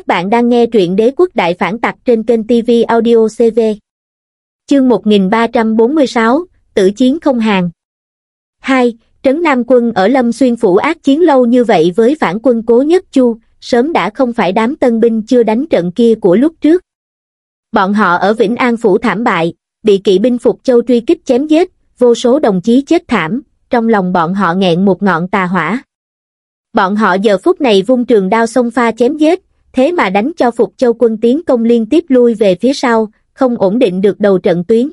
Các bạn đang nghe truyện Đế quốc đại phản tặc trên kênh TV Audio CV. Chương 1346, Tử chiến không hàng. 2. Trấn Nam quân ở Lâm Xuyên Phủ ác chiến lâu như vậy với phản quân cố nhất chu, sớm đã không phải đám tân binh chưa đánh trận kia của lúc trước. Bọn họ ở Vĩnh An Phủ thảm bại, bị kỵ binh Phục Châu truy kích chém giết, vô số đồng chí chết thảm, trong lòng bọn họ nghẹn một ngọn tà hỏa. Bọn họ giờ phút này vung trường đao xông pha chém giết, thế mà đánh cho Phục Châu quân tiến công liên tiếp lui về phía sau, không ổn định được đầu trận tuyến.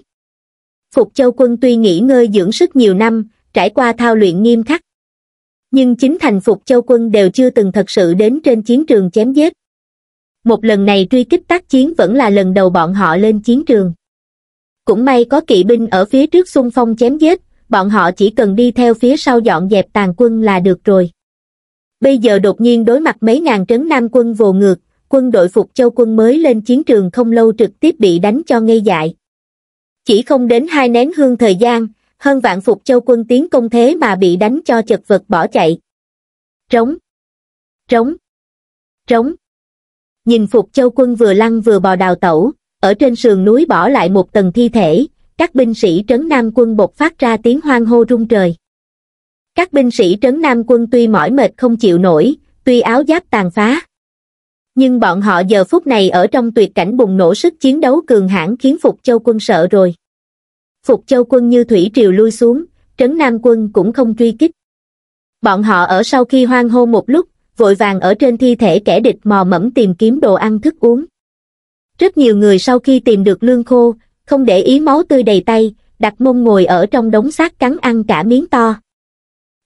Phục Châu quân tuy nghỉ ngơi dưỡng sức nhiều năm, trải qua thao luyện nghiêm khắc. Nhưng chính thành Phục Châu quân đều chưa từng thật sự đến trên chiến trường chém giết. Một lần này truy kích tác chiến vẫn là lần đầu bọn họ lên chiến trường. Cũng may có kỵ binh ở phía trước xung phong chém giết, bọn họ chỉ cần đi theo phía sau dọn dẹp tàn quân là được rồi bây giờ đột nhiên đối mặt mấy ngàn trấn nam quân vồ ngược, quân đội Phục Châu quân mới lên chiến trường không lâu trực tiếp bị đánh cho ngây dại. Chỉ không đến hai nén hương thời gian, hơn vạn Phục Châu quân tiến công thế mà bị đánh cho chật vật bỏ chạy. Trống! Trống! Trống! Nhìn Phục Châu quân vừa lăn vừa bò đào tẩu, ở trên sườn núi bỏ lại một tầng thi thể, các binh sĩ trấn nam quân bộc phát ra tiếng hoang hô rung trời các binh sĩ trấn nam quân tuy mỏi mệt không chịu nổi tuy áo giáp tàn phá nhưng bọn họ giờ phút này ở trong tuyệt cảnh bùng nổ sức chiến đấu cường hãn khiến phục châu quân sợ rồi phục châu quân như thủy triều lui xuống trấn nam quân cũng không truy kích bọn họ ở sau khi hoang hô một lúc vội vàng ở trên thi thể kẻ địch mò mẫm tìm kiếm đồ ăn thức uống rất nhiều người sau khi tìm được lương khô không để ý máu tươi đầy tay đặt mông ngồi ở trong đống xác cắn ăn cả miếng to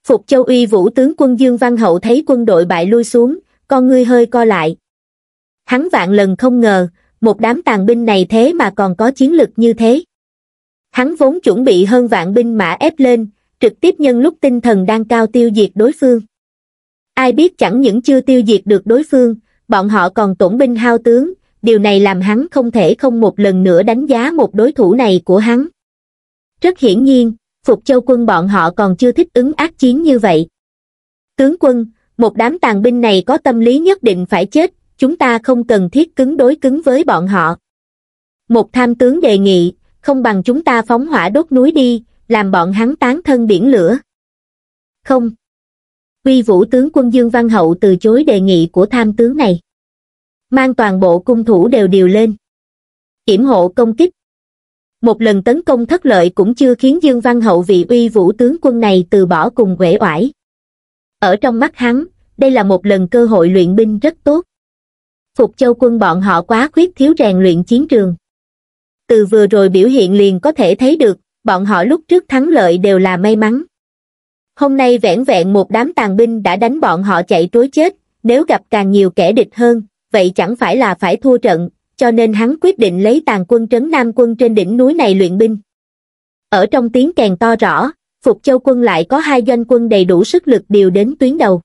Phục Châu Uy Vũ tướng quân Dương Văn Hậu thấy quân đội bại lui xuống, con ngươi hơi co lại. Hắn vạn lần không ngờ, một đám tàn binh này thế mà còn có chiến lực như thế. Hắn vốn chuẩn bị hơn vạn binh mã ép lên, trực tiếp nhân lúc tinh thần đang cao tiêu diệt đối phương. Ai biết chẳng những chưa tiêu diệt được đối phương, bọn họ còn tổn binh hao tướng, điều này làm hắn không thể không một lần nữa đánh giá một đối thủ này của hắn. Rất hiển nhiên, phục châu quân bọn họ còn chưa thích ứng ác chiến như vậy tướng quân một đám tàn binh này có tâm lý nhất định phải chết chúng ta không cần thiết cứng đối cứng với bọn họ một tham tướng đề nghị không bằng chúng ta phóng hỏa đốt núi đi làm bọn hắn tán thân biển lửa không uy vũ tướng quân dương văn hậu từ chối đề nghị của tham tướng này mang toàn bộ cung thủ đều điều lên kiểm hộ công kích một lần tấn công thất lợi cũng chưa khiến Dương Văn Hậu vị uy vũ tướng quân này từ bỏ cùng uể oải. Ở trong mắt hắn, đây là một lần cơ hội luyện binh rất tốt. Phục châu quân bọn họ quá khuyết thiếu rèn luyện chiến trường. Từ vừa rồi biểu hiện liền có thể thấy được, bọn họ lúc trước thắng lợi đều là may mắn. Hôm nay vẻn vẹn một đám tàn binh đã đánh bọn họ chạy trối chết, nếu gặp càng nhiều kẻ địch hơn, vậy chẳng phải là phải thua trận, cho nên hắn quyết định lấy tàn quân trấn nam quân trên đỉnh núi này luyện binh. Ở trong tiếng kèn to rõ, Phục Châu quân lại có hai doanh quân đầy đủ sức lực điều đến tuyến đầu.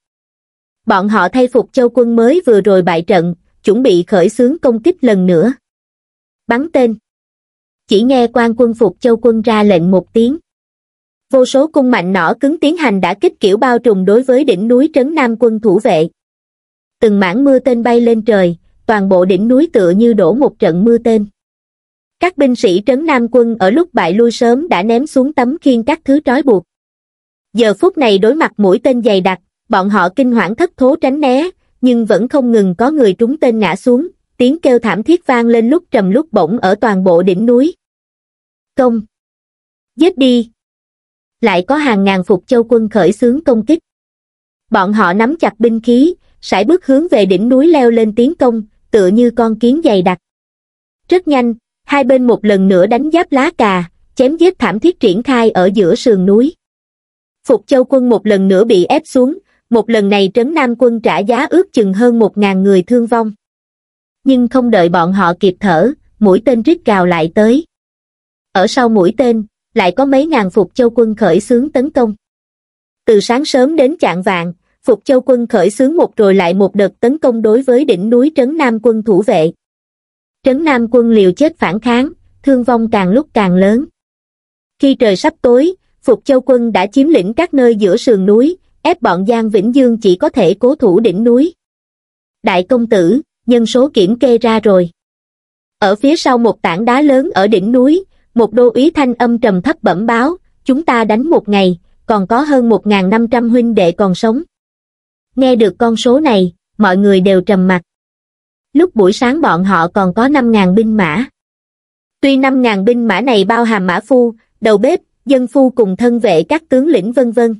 Bọn họ thay Phục Châu quân mới vừa rồi bại trận, chuẩn bị khởi xướng công kích lần nữa. Bắn tên. Chỉ nghe quan quân Phục Châu quân ra lệnh một tiếng. Vô số cung mạnh nỏ cứng tiến hành đã kích kiểu bao trùm đối với đỉnh núi trấn nam quân thủ vệ. Từng mảng mưa tên bay lên trời, toàn bộ đỉnh núi tựa như đổ một trận mưa tên. Các binh sĩ trấn Nam quân ở lúc bại lui sớm đã ném xuống tấm khiên các thứ trói buộc. Giờ phút này đối mặt mũi tên dày đặc, bọn họ kinh hoảng thất thố tránh né, nhưng vẫn không ngừng có người trúng tên ngã xuống, tiếng kêu thảm thiết vang lên lúc trầm lúc bổng ở toàn bộ đỉnh núi. Công! Giết đi! Lại có hàng ngàn phục châu quân khởi xướng công kích. Bọn họ nắm chặt binh khí, sải bước hướng về đỉnh núi leo lên tiến công, tựa như con kiến dày đặc. Rất nhanh, hai bên một lần nữa đánh giáp lá cà, chém giết thảm thiết triển khai ở giữa sườn núi. Phục Châu quân một lần nữa bị ép xuống, một lần này trấn Nam quân trả giá ước chừng hơn một ngàn người thương vong. Nhưng không đợi bọn họ kịp thở, mũi tên rít cào lại tới. Ở sau mũi tên, lại có mấy ngàn Phục Châu quân khởi xướng tấn công. Từ sáng sớm đến chạng vạn, Phục Châu quân khởi xướng một rồi lại một đợt tấn công đối với đỉnh núi Trấn Nam quân thủ vệ. Trấn Nam quân liều chết phản kháng, thương vong càng lúc càng lớn. Khi trời sắp tối, Phục Châu quân đã chiếm lĩnh các nơi giữa sườn núi, ép bọn Giang Vĩnh Dương chỉ có thể cố thủ đỉnh núi. Đại công tử, nhân số kiểm kê ra rồi. Ở phía sau một tảng đá lớn ở đỉnh núi, một đô ý thanh âm trầm thấp bẩm báo, chúng ta đánh một ngày, còn có hơn 1.500 huynh đệ còn sống. Nghe được con số này, mọi người đều trầm mặt. Lúc buổi sáng bọn họ còn có 5.000 binh mã. Tuy 5.000 binh mã này bao hàm mã phu, đầu bếp, dân phu cùng thân vệ các tướng lĩnh vân vân.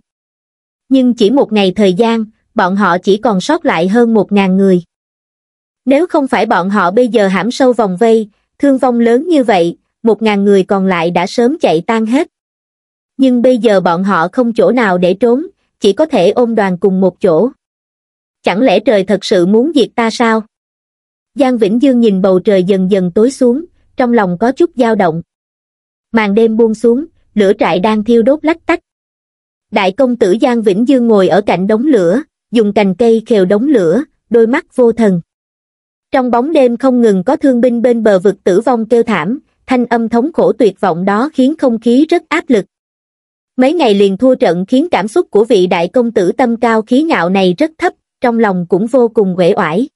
Nhưng chỉ một ngày thời gian, bọn họ chỉ còn sót lại hơn 1.000 người. Nếu không phải bọn họ bây giờ hãm sâu vòng vây, thương vong lớn như vậy, 1.000 người còn lại đã sớm chạy tan hết. Nhưng bây giờ bọn họ không chỗ nào để trốn, chỉ có thể ôm đoàn cùng một chỗ chẳng lẽ trời thật sự muốn diệt ta sao giang vĩnh dương nhìn bầu trời dần dần tối xuống trong lòng có chút dao động màn đêm buông xuống lửa trại đang thiêu đốt lách tách đại công tử giang vĩnh dương ngồi ở cạnh đống lửa dùng cành cây khều đống lửa đôi mắt vô thần trong bóng đêm không ngừng có thương binh bên bờ vực tử vong kêu thảm thanh âm thống khổ tuyệt vọng đó khiến không khí rất áp lực mấy ngày liền thua trận khiến cảm xúc của vị đại công tử tâm cao khí ngạo này rất thấp trong lòng cũng vô cùng uể oải.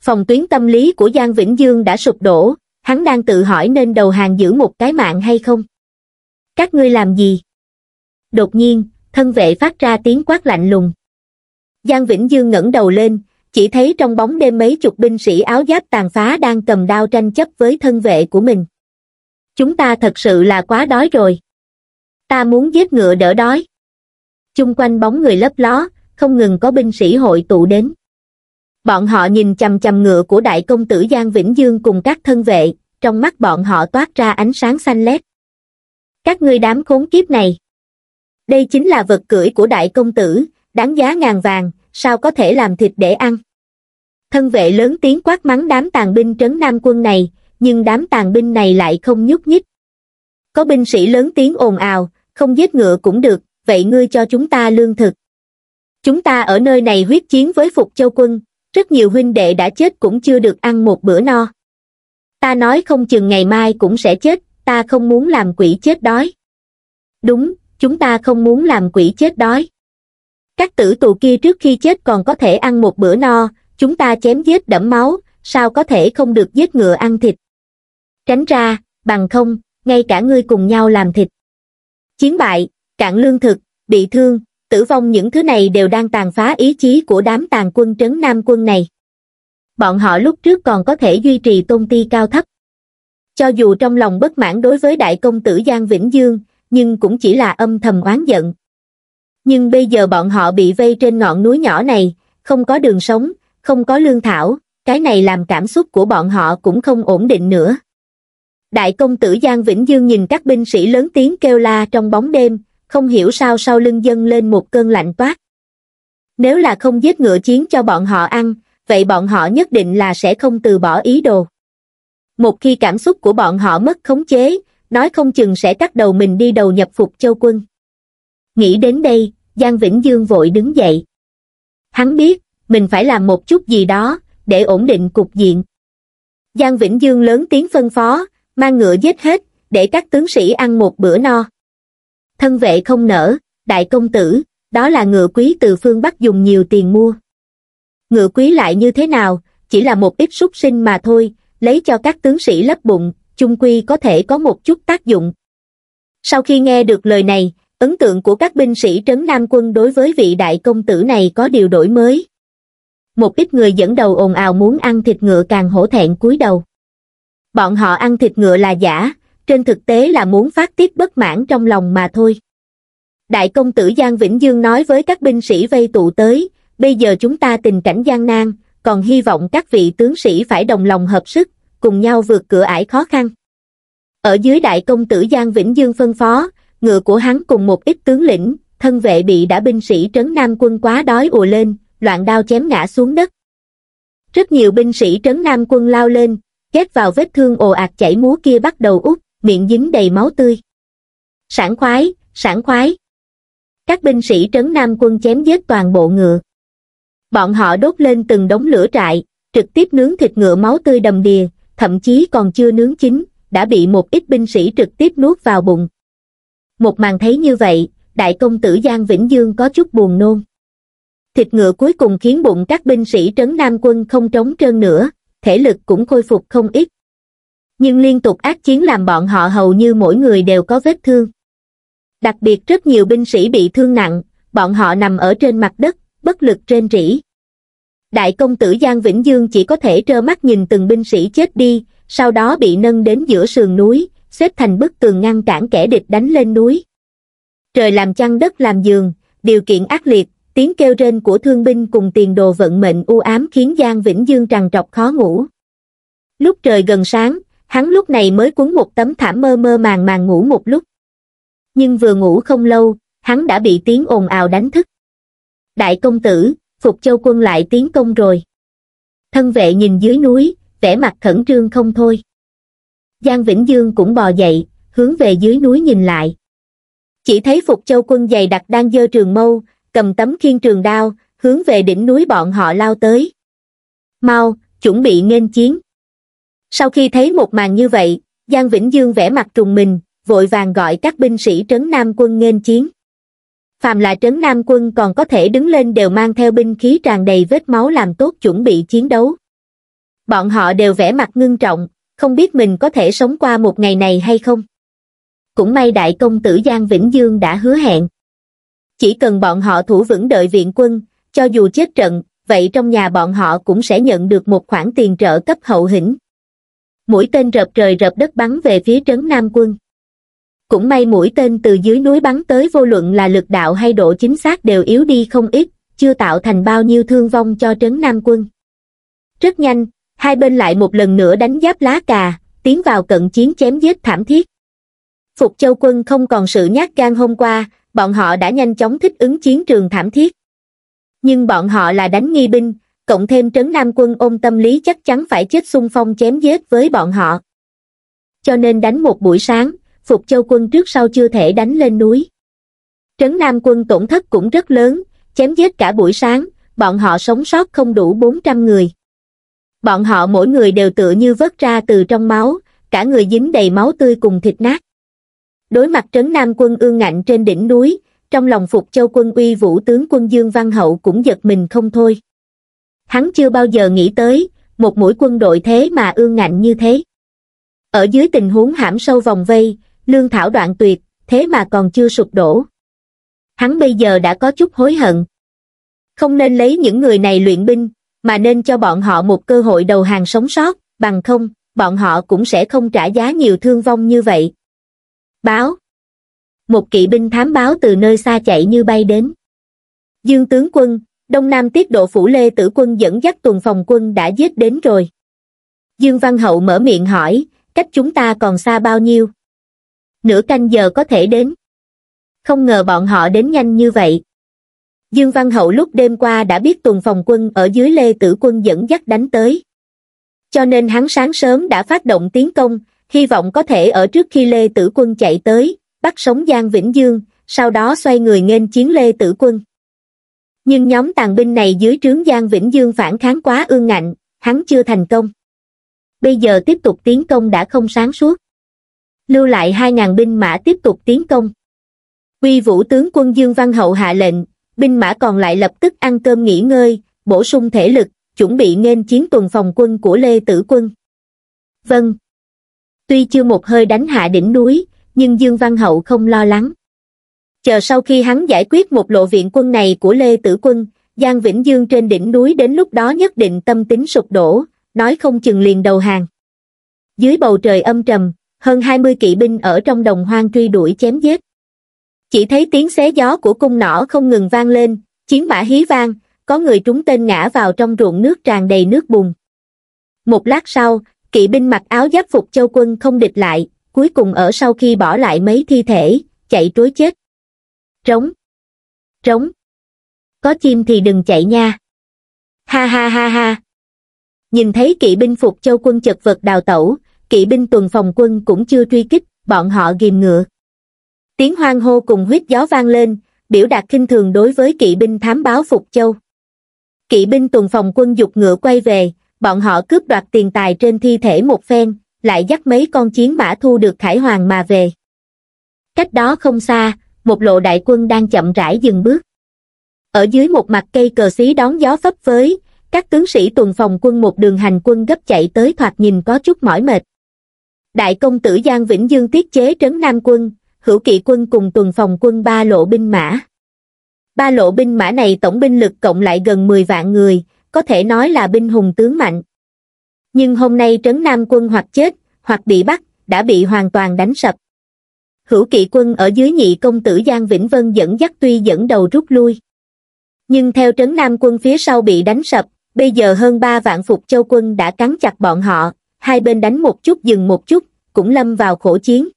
Phòng tuyến tâm lý của Giang Vĩnh Dương đã sụp đổ, hắn đang tự hỏi nên đầu hàng giữ một cái mạng hay không? Các ngươi làm gì? Đột nhiên, thân vệ phát ra tiếng quát lạnh lùng. Giang Vĩnh Dương ngẩng đầu lên, chỉ thấy trong bóng đêm mấy chục binh sĩ áo giáp tàn phá đang cầm đao tranh chấp với thân vệ của mình. Chúng ta thật sự là quá đói rồi. Ta muốn giết ngựa đỡ đói. Chung quanh bóng người lấp ló, không ngừng có binh sĩ hội tụ đến. Bọn họ nhìn chằm chằm ngựa của đại công tử Giang Vĩnh Dương cùng các thân vệ, trong mắt bọn họ toát ra ánh sáng xanh lét. Các ngươi đám khốn kiếp này. Đây chính là vật cưỡi của đại công tử, đáng giá ngàn vàng, sao có thể làm thịt để ăn. Thân vệ lớn tiếng quát mắng đám tàn binh trấn nam quân này, nhưng đám tàn binh này lại không nhúc nhích. Có binh sĩ lớn tiếng ồn ào, không giết ngựa cũng được, vậy ngươi cho chúng ta lương thực chúng ta ở nơi này huyết chiến với phục châu quân rất nhiều huynh đệ đã chết cũng chưa được ăn một bữa no ta nói không chừng ngày mai cũng sẽ chết ta không muốn làm quỷ chết đói đúng chúng ta không muốn làm quỷ chết đói các tử tù kia trước khi chết còn có thể ăn một bữa no chúng ta chém giết đẫm máu sao có thể không được giết ngựa ăn thịt tránh ra bằng không ngay cả ngươi cùng nhau làm thịt chiến bại cạn lương thực bị thương tử vong những thứ này đều đang tàn phá ý chí của đám tàn quân trấn nam quân này. Bọn họ lúc trước còn có thể duy trì tôn ti cao thấp. Cho dù trong lòng bất mãn đối với đại công tử Giang Vĩnh Dương, nhưng cũng chỉ là âm thầm oán giận. Nhưng bây giờ bọn họ bị vây trên ngọn núi nhỏ này, không có đường sống, không có lương thảo, cái này làm cảm xúc của bọn họ cũng không ổn định nữa. Đại công tử Giang Vĩnh Dương nhìn các binh sĩ lớn tiếng kêu la trong bóng đêm, không hiểu sao sau lưng dâng lên một cơn lạnh toát. Nếu là không giết ngựa chiến cho bọn họ ăn, vậy bọn họ nhất định là sẽ không từ bỏ ý đồ. Một khi cảm xúc của bọn họ mất khống chế, nói không chừng sẽ cắt đầu mình đi đầu nhập phục châu quân. Nghĩ đến đây, Giang Vĩnh Dương vội đứng dậy. Hắn biết, mình phải làm một chút gì đó, để ổn định cục diện. Giang Vĩnh Dương lớn tiếng phân phó, mang ngựa giết hết, để các tướng sĩ ăn một bữa no thân vệ không nở, đại công tử, đó là ngựa quý từ phương Bắc dùng nhiều tiền mua. Ngựa quý lại như thế nào, chỉ là một ít súc sinh mà thôi, lấy cho các tướng sĩ lấp bụng, chung quy có thể có một chút tác dụng. Sau khi nghe được lời này, ấn tượng của các binh sĩ trấn Nam quân đối với vị đại công tử này có điều đổi mới. Một ít người dẫn đầu ồn ào muốn ăn thịt ngựa càng hổ thẹn cúi đầu. Bọn họ ăn thịt ngựa là giả, trên thực tế là muốn phát tiết bất mãn trong lòng mà thôi. Đại công tử Giang Vĩnh Dương nói với các binh sĩ vây tụ tới, bây giờ chúng ta tình cảnh gian nan, còn hy vọng các vị tướng sĩ phải đồng lòng hợp sức, cùng nhau vượt cửa ải khó khăn. Ở dưới đại công tử Giang Vĩnh Dương phân phó, ngựa của hắn cùng một ít tướng lĩnh, thân vệ bị đã binh sĩ trấn Nam quân quá đói ùa lên, loạn đao chém ngã xuống đất. Rất nhiều binh sĩ trấn Nam quân lao lên, ghét vào vết thương ồ ạt chảy múa kia bắt đầu út miệng dính đầy máu tươi. Sảng khoái, sảng khoái. Các binh sĩ trấn Nam quân chém giết toàn bộ ngựa. Bọn họ đốt lên từng đống lửa trại, trực tiếp nướng thịt ngựa máu tươi đầm đìa, thậm chí còn chưa nướng chín, đã bị một ít binh sĩ trực tiếp nuốt vào bụng. Một màn thấy như vậy, đại công tử Giang Vĩnh Dương có chút buồn nôn. Thịt ngựa cuối cùng khiến bụng các binh sĩ trấn Nam quân không trống trơn nữa, thể lực cũng khôi phục không ít, nhưng liên tục ác chiến làm bọn họ hầu như mỗi người đều có vết thương. Đặc biệt rất nhiều binh sĩ bị thương nặng, bọn họ nằm ở trên mặt đất, bất lực trên rỉ. Đại công tử Giang Vĩnh Dương chỉ có thể trơ mắt nhìn từng binh sĩ chết đi, sau đó bị nâng đến giữa sườn núi, xếp thành bức tường ngăn cản kẻ địch đánh lên núi. Trời làm chăn đất làm giường, điều kiện ác liệt, tiếng kêu rên của thương binh cùng tiền đồ vận mệnh u ám khiến Giang Vĩnh Dương trằn trọc khó ngủ. Lúc trời gần sáng, hắn lúc này mới cuốn một tấm thảm mơ mơ màng màng ngủ một lúc. Nhưng vừa ngủ không lâu, hắn đã bị tiếng ồn ào đánh thức. Đại công tử, Phục Châu quân lại tiến công rồi. Thân vệ nhìn dưới núi, vẻ mặt khẩn trương không thôi. Giang Vĩnh Dương cũng bò dậy, hướng về dưới núi nhìn lại. Chỉ thấy Phục Châu quân dày đặc đang dơ trường mâu, cầm tấm khiên trường đao, hướng về đỉnh núi bọn họ lao tới. Mau, chuẩn bị nghênh chiến. Sau khi thấy một màn như vậy, Giang Vĩnh Dương vẽ mặt trùng mình, vội vàng gọi các binh sĩ trấn Nam quân nghênh chiến. Phàm là trấn Nam quân còn có thể đứng lên đều mang theo binh khí tràn đầy vết máu làm tốt chuẩn bị chiến đấu. Bọn họ đều vẽ mặt ngưng trọng, không biết mình có thể sống qua một ngày này hay không. Cũng may đại công tử Giang Vĩnh Dương đã hứa hẹn. Chỉ cần bọn họ thủ vững đợi viện quân, cho dù chết trận, vậy trong nhà bọn họ cũng sẽ nhận được một khoản tiền trợ cấp hậu hĩnh, mũi tên rập trời rập đất bắn về phía trấn nam quân cũng may mũi tên từ dưới núi bắn tới vô luận là lực đạo hay độ chính xác đều yếu đi không ít chưa tạo thành bao nhiêu thương vong cho trấn nam quân rất nhanh hai bên lại một lần nữa đánh giáp lá cà tiến vào cận chiến chém giết thảm thiết phục châu quân không còn sự nhát gan hôm qua bọn họ đã nhanh chóng thích ứng chiến trường thảm thiết nhưng bọn họ là đánh nghi binh cộng thêm trấn nam quân ôm tâm lý chắc chắn phải chết xung phong chém giết với bọn họ cho nên đánh một buổi sáng phục châu quân trước sau chưa thể đánh lên núi trấn nam quân tổn thất cũng rất lớn chém giết cả buổi sáng bọn họ sống sót không đủ bốn trăm người bọn họ mỗi người đều tựa như vớt ra từ trong máu cả người dính đầy máu tươi cùng thịt nát đối mặt trấn nam quân ương ngạnh trên đỉnh núi trong lòng phục châu quân uy vũ tướng quân dương văn hậu cũng giật mình không thôi hắn chưa bao giờ nghĩ tới một mũi quân đội thế mà ương ngạnh như thế ở dưới tình huống hãm sâu vòng vây lương thảo đoạn tuyệt thế mà còn chưa sụp đổ hắn bây giờ đã có chút hối hận không nên lấy những người này luyện binh mà nên cho bọn họ một cơ hội đầu hàng sống sót bằng không bọn họ cũng sẽ không trả giá nhiều thương vong như vậy báo một kỵ binh thám báo từ nơi xa chạy như bay đến dương tướng quân Đông Nam tiết độ phủ Lê Tử Quân dẫn dắt tuần phòng quân đã giết đến rồi. Dương Văn Hậu mở miệng hỏi, cách chúng ta còn xa bao nhiêu? Nửa canh giờ có thể đến. Không ngờ bọn họ đến nhanh như vậy. Dương Văn Hậu lúc đêm qua đã biết tuần phòng quân ở dưới Lê Tử Quân dẫn dắt đánh tới. Cho nên hắn sáng sớm đã phát động tiến công, hy vọng có thể ở trước khi Lê Tử Quân chạy tới, bắt sống Giang Vĩnh Dương, sau đó xoay người nghênh chiến Lê Tử Quân nhưng nhóm tàn binh này dưới trướng giang vĩnh dương phản kháng quá ương ngạnh hắn chưa thành công bây giờ tiếp tục tiến công đã không sáng suốt lưu lại hai ngàn binh mã tiếp tục tiến công quy vũ tướng quân dương văn hậu hạ lệnh binh mã còn lại lập tức ăn cơm nghỉ ngơi bổ sung thể lực chuẩn bị nên chiến tuần phòng quân của lê tử quân vâng tuy chưa một hơi đánh hạ đỉnh núi nhưng dương văn hậu không lo lắng chờ sau khi hắn giải quyết một lộ viện quân này của lê tử quân giang vĩnh dương trên đỉnh núi đến lúc đó nhất định tâm tính sụp đổ nói không chừng liền đầu hàng dưới bầu trời âm trầm hơn hai mươi kỵ binh ở trong đồng hoang truy đuổi chém giết chỉ thấy tiếng xé gió của cung nỏ không ngừng vang lên chiến mã hí vang có người trúng tên ngã vào trong ruộng nước tràn đầy nước bùn một lát sau kỵ binh mặc áo giáp phục châu quân không địch lại cuối cùng ở sau khi bỏ lại mấy thi thể chạy trối chết Trống. Trống. Có chim thì đừng chạy nha. Ha ha ha ha. Nhìn thấy kỵ binh phục châu quân chật vật đào tẩu, kỵ binh tuần phòng quân cũng chưa truy kích, bọn họ ghim ngựa. Tiếng hoang hô cùng huyết gió vang lên, biểu đạt khinh thường đối với kỵ binh thám báo Phục Châu. Kỵ binh tuần phòng quân dục ngựa quay về, bọn họ cướp đoạt tiền tài trên thi thể một phen, lại dắt mấy con chiến mã thu được khải hoàng mà về. Cách đó không xa, một lộ đại quân đang chậm rãi dừng bước. Ở dưới một mặt cây cờ xí đón gió phấp phới, các tướng sĩ tuần phòng quân một đường hành quân gấp chạy tới thoạt nhìn có chút mỏi mệt. Đại công tử Giang Vĩnh Dương tiết chế trấn Nam quân, hữu kỵ quân cùng tuần phòng quân ba lộ binh mã. Ba lộ binh mã này tổng binh lực cộng lại gần 10 vạn người, có thể nói là binh hùng tướng mạnh. Nhưng hôm nay trấn Nam quân hoặc chết, hoặc bị bắt, đã bị hoàn toàn đánh sập hữu kỵ quân ở dưới nhị công tử Giang Vĩnh Vân dẫn dắt tuy dẫn đầu rút lui. Nhưng theo trấn nam quân phía sau bị đánh sập, bây giờ hơn ba vạn phục châu quân đã cắn chặt bọn họ, hai bên đánh một chút dừng một chút, cũng lâm vào khổ chiến.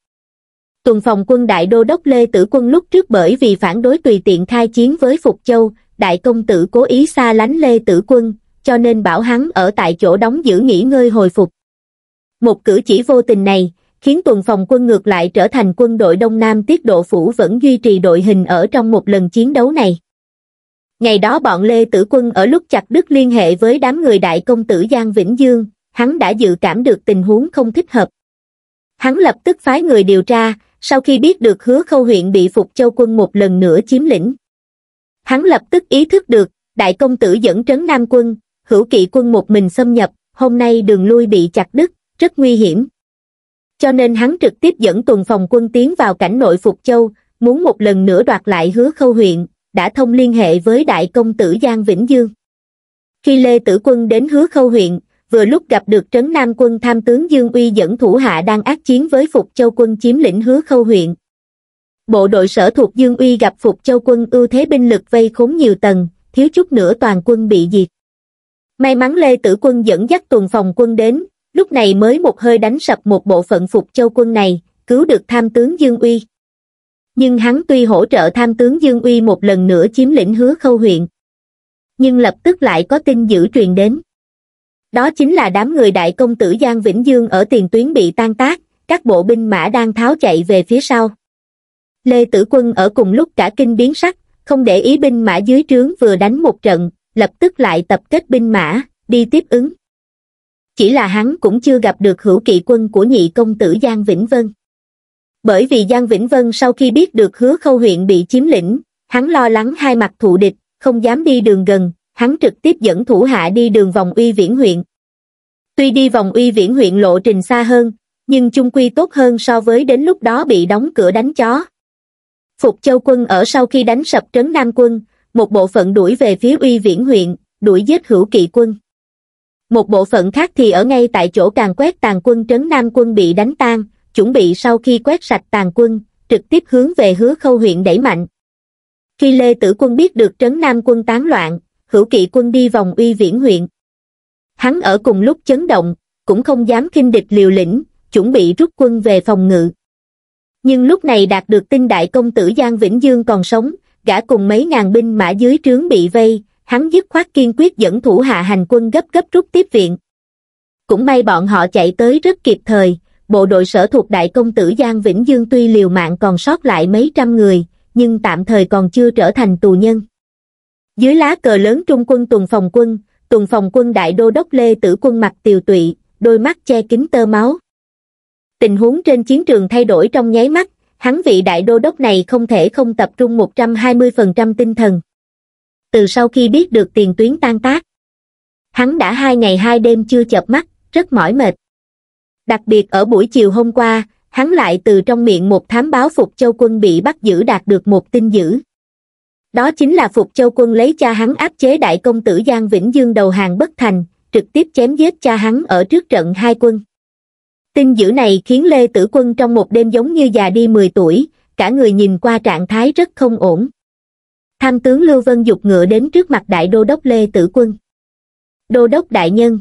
Tuần phòng quân đại đô đốc Lê Tử Quân lúc trước bởi vì phản đối tùy tiện khai chiến với Phục Châu, đại công tử cố ý xa lánh Lê Tử Quân, cho nên bảo hắn ở tại chỗ đóng giữ nghỉ ngơi hồi phục. Một cử chỉ vô tình này, khiến tuần phòng quân ngược lại trở thành quân đội Đông Nam tiết độ phủ vẫn duy trì đội hình ở trong một lần chiến đấu này. Ngày đó bọn Lê Tử Quân ở lúc chặt đứt liên hệ với đám người đại công tử Giang Vĩnh Dương, hắn đã dự cảm được tình huống không thích hợp. Hắn lập tức phái người điều tra, sau khi biết được hứa khâu huyện bị Phục Châu quân một lần nữa chiếm lĩnh. Hắn lập tức ý thức được, đại công tử dẫn trấn Nam quân, hữu kỵ quân một mình xâm nhập, hôm nay đường lui bị chặt đứt, rất nguy hiểm cho nên hắn trực tiếp dẫn tuần phòng quân tiến vào cảnh nội Phục Châu, muốn một lần nữa đoạt lại hứa khâu huyện, đã thông liên hệ với đại công tử Giang Vĩnh Dương. Khi Lê Tử Quân đến hứa khâu huyện, vừa lúc gặp được trấn nam quân tham tướng Dương Uy dẫn thủ hạ đang ác chiến với Phục Châu quân chiếm lĩnh hứa khâu huyện. Bộ đội sở thuộc Dương Uy gặp Phục Châu quân ưu thế binh lực vây khốn nhiều tầng, thiếu chút nữa toàn quân bị diệt. May mắn Lê Tử Quân dẫn dắt tuần phòng quân đến, lúc này mới một hơi đánh sập một bộ phận phục châu quân này, cứu được tham tướng Dương Uy. Nhưng hắn tuy hỗ trợ tham tướng Dương Uy một lần nữa chiếm lĩnh hứa khâu huyện, nhưng lập tức lại có tin dữ truyền đến. Đó chính là đám người đại công tử Giang Vĩnh Dương ở tiền tuyến bị tan tác, các bộ binh mã đang tháo chạy về phía sau. Lê Tử Quân ở cùng lúc cả kinh biến sắc, không để ý binh mã dưới trướng vừa đánh một trận, lập tức lại tập kết binh mã, đi tiếp ứng chỉ là hắn cũng chưa gặp được hữu kỵ quân của nhị công tử Giang Vĩnh Vân. Bởi vì Giang Vĩnh Vân sau khi biết được hứa khâu huyện bị chiếm lĩnh, hắn lo lắng hai mặt thù địch, không dám đi đường gần, hắn trực tiếp dẫn thủ hạ đi đường vòng uy viễn huyện. Tuy đi vòng uy viễn huyện lộ trình xa hơn, nhưng chung quy tốt hơn so với đến lúc đó bị đóng cửa đánh chó. Phục Châu quân ở sau khi đánh sập trấn Nam quân, một bộ phận đuổi về phía uy viễn huyện, đuổi giết hữu kỵ quân một bộ phận khác thì ở ngay tại chỗ càng quét tàn quân trấn nam quân bị đánh tan, chuẩn bị sau khi quét sạch tàn quân, trực tiếp hướng về hứa khâu huyện đẩy mạnh. Khi Lê Tử Quân biết được trấn nam quân tán loạn, hữu kỵ quân đi vòng uy viễn huyện. Hắn ở cùng lúc chấn động, cũng không dám kinh địch liều lĩnh, chuẩn bị rút quân về phòng ngự. Nhưng lúc này đạt được tin đại công tử Giang Vĩnh Dương còn sống, gã cùng mấy ngàn binh mã dưới trướng bị vây, hắn dứt khoát kiên quyết dẫn thủ hạ hành quân gấp gấp rút tiếp viện. Cũng may bọn họ chạy tới rất kịp thời, bộ đội sở thuộc đại công tử Giang Vĩnh Dương tuy liều mạng còn sót lại mấy trăm người, nhưng tạm thời còn chưa trở thành tù nhân. Dưới lá cờ lớn trung quân tuần Phòng Quân, tuần Phòng Quân Đại Đô Đốc Lê Tử Quân mặt tiều tụy, đôi mắt che kín tơ máu. Tình huống trên chiến trường thay đổi trong nháy mắt, hắn vị Đại Đô Đốc này không thể không tập trung 120% tinh thần từ sau khi biết được tiền tuyến tan tác hắn đã hai ngày hai đêm chưa chợp mắt rất mỏi mệt đặc biệt ở buổi chiều hôm qua hắn lại từ trong miệng một thám báo phục châu quân bị bắt giữ đạt được một tin dữ đó chính là phục châu quân lấy cha hắn áp chế đại công tử giang vĩnh dương đầu hàng bất thành trực tiếp chém giết cha hắn ở trước trận hai quân tin dữ này khiến lê tử quân trong một đêm giống như già đi mười tuổi cả người nhìn qua trạng thái rất không ổn tham tướng Lưu Vân dục ngựa đến trước mặt đại đô đốc Lê Tử Quân. Đô đốc đại nhân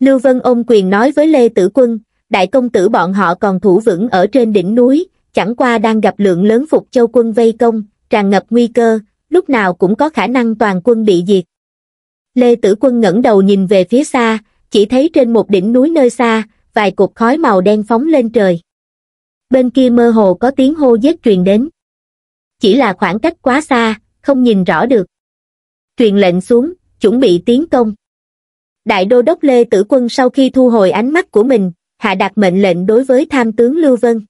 Lưu Vân ôm quyền nói với Lê Tử Quân, đại công tử bọn họ còn thủ vững ở trên đỉnh núi, chẳng qua đang gặp lượng lớn phục châu quân vây công, tràn ngập nguy cơ, lúc nào cũng có khả năng toàn quân bị diệt. Lê Tử Quân ngẩng đầu nhìn về phía xa, chỉ thấy trên một đỉnh núi nơi xa, vài cục khói màu đen phóng lên trời. Bên kia mơ hồ có tiếng hô giết truyền đến chỉ là khoảng cách quá xa, không nhìn rõ được. Truyền lệnh xuống, chuẩn bị tiến công. Đại đô đốc Lê Tử Quân sau khi thu hồi ánh mắt của mình, hạ đặt mệnh lệnh đối với tham tướng Lưu Vân.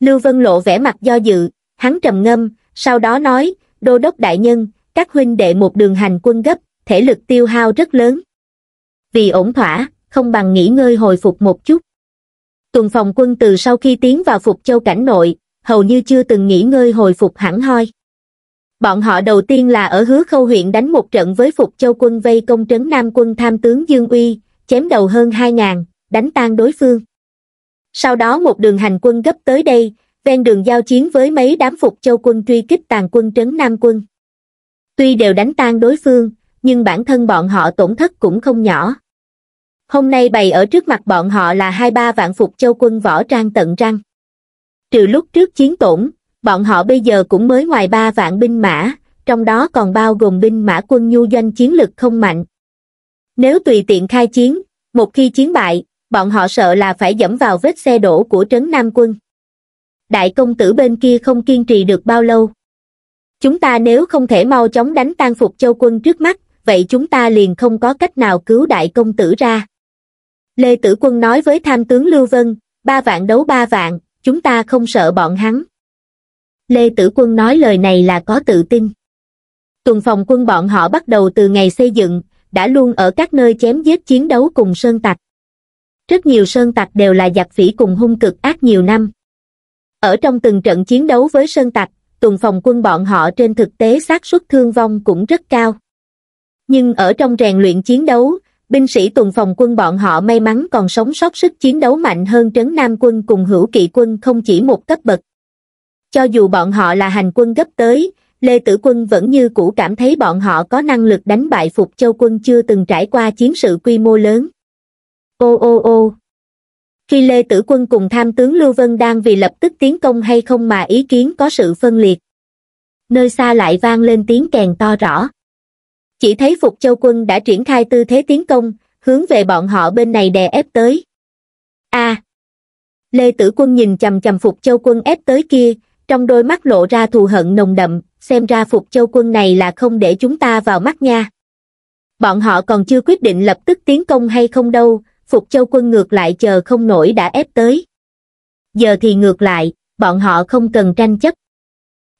Lưu Vân lộ vẻ mặt do dự, hắn trầm ngâm, sau đó nói, đô đốc đại nhân, các huynh đệ một đường hành quân gấp, thể lực tiêu hao rất lớn. Vì ổn thỏa, không bằng nghỉ ngơi hồi phục một chút. Tuần phòng quân từ sau khi tiến vào Phục Châu cảnh nội, hầu như chưa từng nghỉ ngơi hồi phục hẳn hoi. Bọn họ đầu tiên là ở hứa khâu huyện đánh một trận với Phục Châu quân vây công trấn Nam quân tham tướng Dương Uy, chém đầu hơn 2.000, đánh tan đối phương. Sau đó một đường hành quân gấp tới đây, ven đường giao chiến với mấy đám Phục Châu quân truy kích tàn quân trấn Nam quân. Tuy đều đánh tan đối phương, nhưng bản thân bọn họ tổn thất cũng không nhỏ. Hôm nay bày ở trước mặt bọn họ là hai ba vạn Phục Châu quân võ trang tận răng trừ lúc trước chiến tổn, bọn họ bây giờ cũng mới ngoài ba vạn binh mã, trong đó còn bao gồm binh mã quân nhu doanh chiến lực không mạnh. Nếu tùy tiện khai chiến, một khi chiến bại, bọn họ sợ là phải dẫm vào vết xe đổ của trấn Nam quân. Đại công tử bên kia không kiên trì được bao lâu. Chúng ta nếu không thể mau chóng đánh tan phục châu quân trước mắt, vậy chúng ta liền không có cách nào cứu đại công tử ra. Lê Tử Quân nói với tham tướng Lưu Vân, ba vạn đấu ba vạn, chúng ta không sợ bọn hắn. Lê Tử Quân nói lời này là có tự tin. Tuần phòng quân bọn họ bắt đầu từ ngày xây dựng, đã luôn ở các nơi chém giết chiến đấu cùng sơn tặc. Rất nhiều sơn tặc đều là giặc phỉ cùng hung cực ác nhiều năm. Ở trong từng trận chiến đấu với sơn tặc, tuần phòng quân bọn họ trên thực tế xác suất thương vong cũng rất cao. Nhưng ở trong rèn luyện chiến đấu, binh sĩ tuần phòng quân bọn họ may mắn còn sống sót sức chiến đấu mạnh hơn trấn nam quân cùng hữu kỵ quân không chỉ một cấp bậc. Cho dù bọn họ là hành quân gấp tới, Lê Tử Quân vẫn như cũ cảm thấy bọn họ có năng lực đánh bại Phục Châu quân chưa từng trải qua chiến sự quy mô lớn. Ô ô ô! Khi Lê Tử Quân cùng tham tướng Lưu Vân đang vì lập tức tiến công hay không mà ý kiến có sự phân liệt. Nơi xa lại vang lên tiếng kèn to rõ chỉ thấy phục châu quân đã triển khai tư thế tiến công hướng về bọn họ bên này đè ép tới a lê tử quân nhìn chầm chầm phục châu quân ép tới kia trong đôi mắt lộ ra thù hận nồng đậm xem ra phục châu quân này là không để chúng ta vào mắt nha bọn họ còn chưa quyết định lập tức tiến công hay không đâu phục châu quân ngược lại chờ không nổi đã ép tới giờ thì ngược lại bọn họ không cần tranh chấp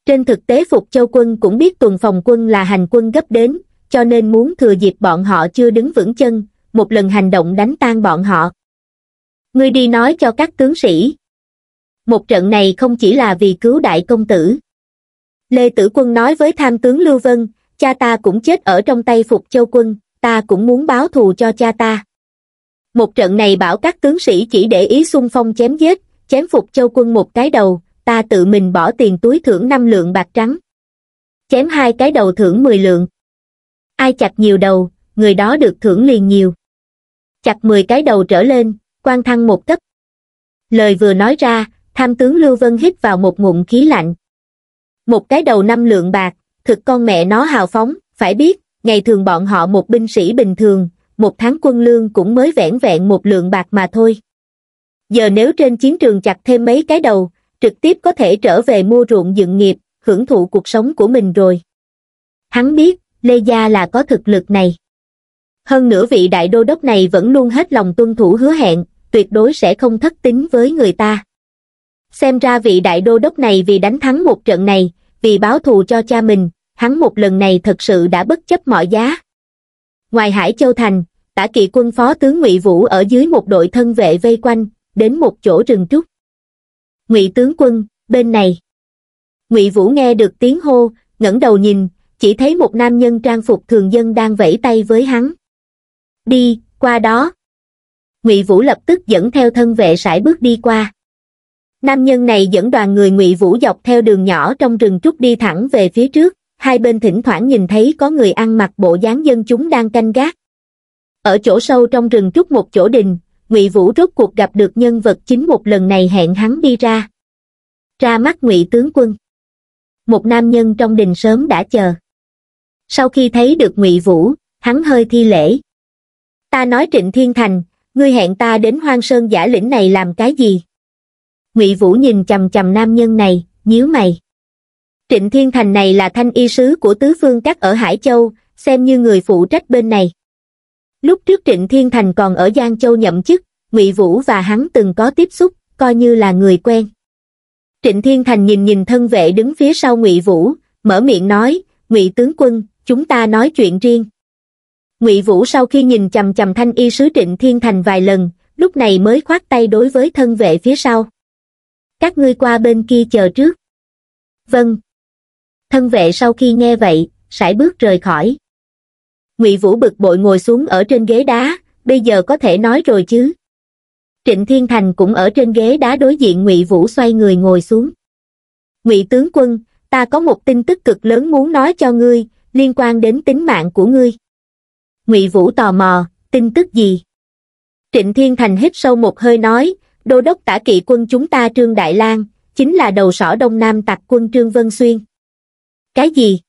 trên thực tế phục châu quân cũng biết tuần phòng quân là hành quân gấp đến cho nên muốn thừa dịp bọn họ chưa đứng vững chân, một lần hành động đánh tan bọn họ. Ngươi đi nói cho các tướng sĩ. Một trận này không chỉ là vì cứu đại công tử. Lê Tử Quân nói với tham tướng Lưu Vân, cha ta cũng chết ở trong tay Phục Châu Quân, ta cũng muốn báo thù cho cha ta. Một trận này bảo các tướng sĩ chỉ để ý xung phong chém giết, chém Phục Châu Quân một cái đầu, ta tự mình bỏ tiền túi thưởng năm lượng bạc trắng. Chém hai cái đầu thưởng 10 lượng ai chặt nhiều đầu, người đó được thưởng liền nhiều. Chặt 10 cái đầu trở lên, quan thăng một cấp. Lời vừa nói ra, tham tướng Lưu Vân hít vào một ngụm khí lạnh. Một cái đầu năm lượng bạc, thực con mẹ nó hào phóng, phải biết, ngày thường bọn họ một binh sĩ bình thường, một tháng quân lương cũng mới vẻn vẹn một lượng bạc mà thôi. Giờ nếu trên chiến trường chặt thêm mấy cái đầu, trực tiếp có thể trở về mua ruộng dựng nghiệp, hưởng thụ cuộc sống của mình rồi. Hắn biết, Lê Gia là có thực lực này. Hơn nữa vị đại đô đốc này vẫn luôn hết lòng tuân thủ hứa hẹn, tuyệt đối sẽ không thất tín với người ta. Xem ra vị đại đô đốc này vì đánh thắng một trận này, vì báo thù cho cha mình, hắn một lần này thật sự đã bất chấp mọi giá. Ngoài Hải Châu Thành, tả kỵ quân phó tướng ngụy Vũ ở dưới một đội thân vệ vây quanh, đến một chỗ rừng trúc. ngụy tướng quân, bên này. ngụy Vũ nghe được tiếng hô, ngẩng đầu nhìn, chỉ thấy một nam nhân trang phục thường dân đang vẫy tay với hắn đi qua đó ngụy vũ lập tức dẫn theo thân vệ sải bước đi qua nam nhân này dẫn đoàn người ngụy vũ dọc theo đường nhỏ trong rừng trúc đi thẳng về phía trước hai bên thỉnh thoảng nhìn thấy có người ăn mặc bộ dáng dân chúng đang canh gác ở chỗ sâu trong rừng trúc một chỗ đình ngụy vũ rốt cuộc gặp được nhân vật chính một lần này hẹn hắn đi ra ra mắt ngụy tướng quân một nam nhân trong đình sớm đã chờ sau khi thấy được ngụy vũ hắn hơi thi lễ ta nói trịnh thiên thành ngươi hẹn ta đến hoang sơn giả lĩnh này làm cái gì ngụy vũ nhìn chằm chằm nam nhân này nhíu mày trịnh thiên thành này là thanh y sứ của tứ phương các ở hải châu xem như người phụ trách bên này lúc trước trịnh thiên thành còn ở giang châu nhậm chức ngụy vũ và hắn từng có tiếp xúc coi như là người quen trịnh thiên thành nhìn nhìn thân vệ đứng phía sau ngụy vũ mở miệng nói ngụy tướng quân chúng ta nói chuyện riêng ngụy vũ sau khi nhìn chầm chầm thanh y sứ trịnh thiên thành vài lần lúc này mới khoát tay đối với thân vệ phía sau các ngươi qua bên kia chờ trước vâng thân vệ sau khi nghe vậy sải bước rời khỏi ngụy vũ bực bội ngồi xuống ở trên ghế đá bây giờ có thể nói rồi chứ trịnh thiên thành cũng ở trên ghế đá đối diện ngụy vũ xoay người ngồi xuống ngụy tướng quân ta có một tin tức cực lớn muốn nói cho ngươi liên quan đến tính mạng của ngươi ngụy vũ tò mò tin tức gì trịnh thiên thành hít sâu một hơi nói đô đốc tả kỵ quân chúng ta trương đại lang chính là đầu sỏ đông nam tặc quân trương vân xuyên cái gì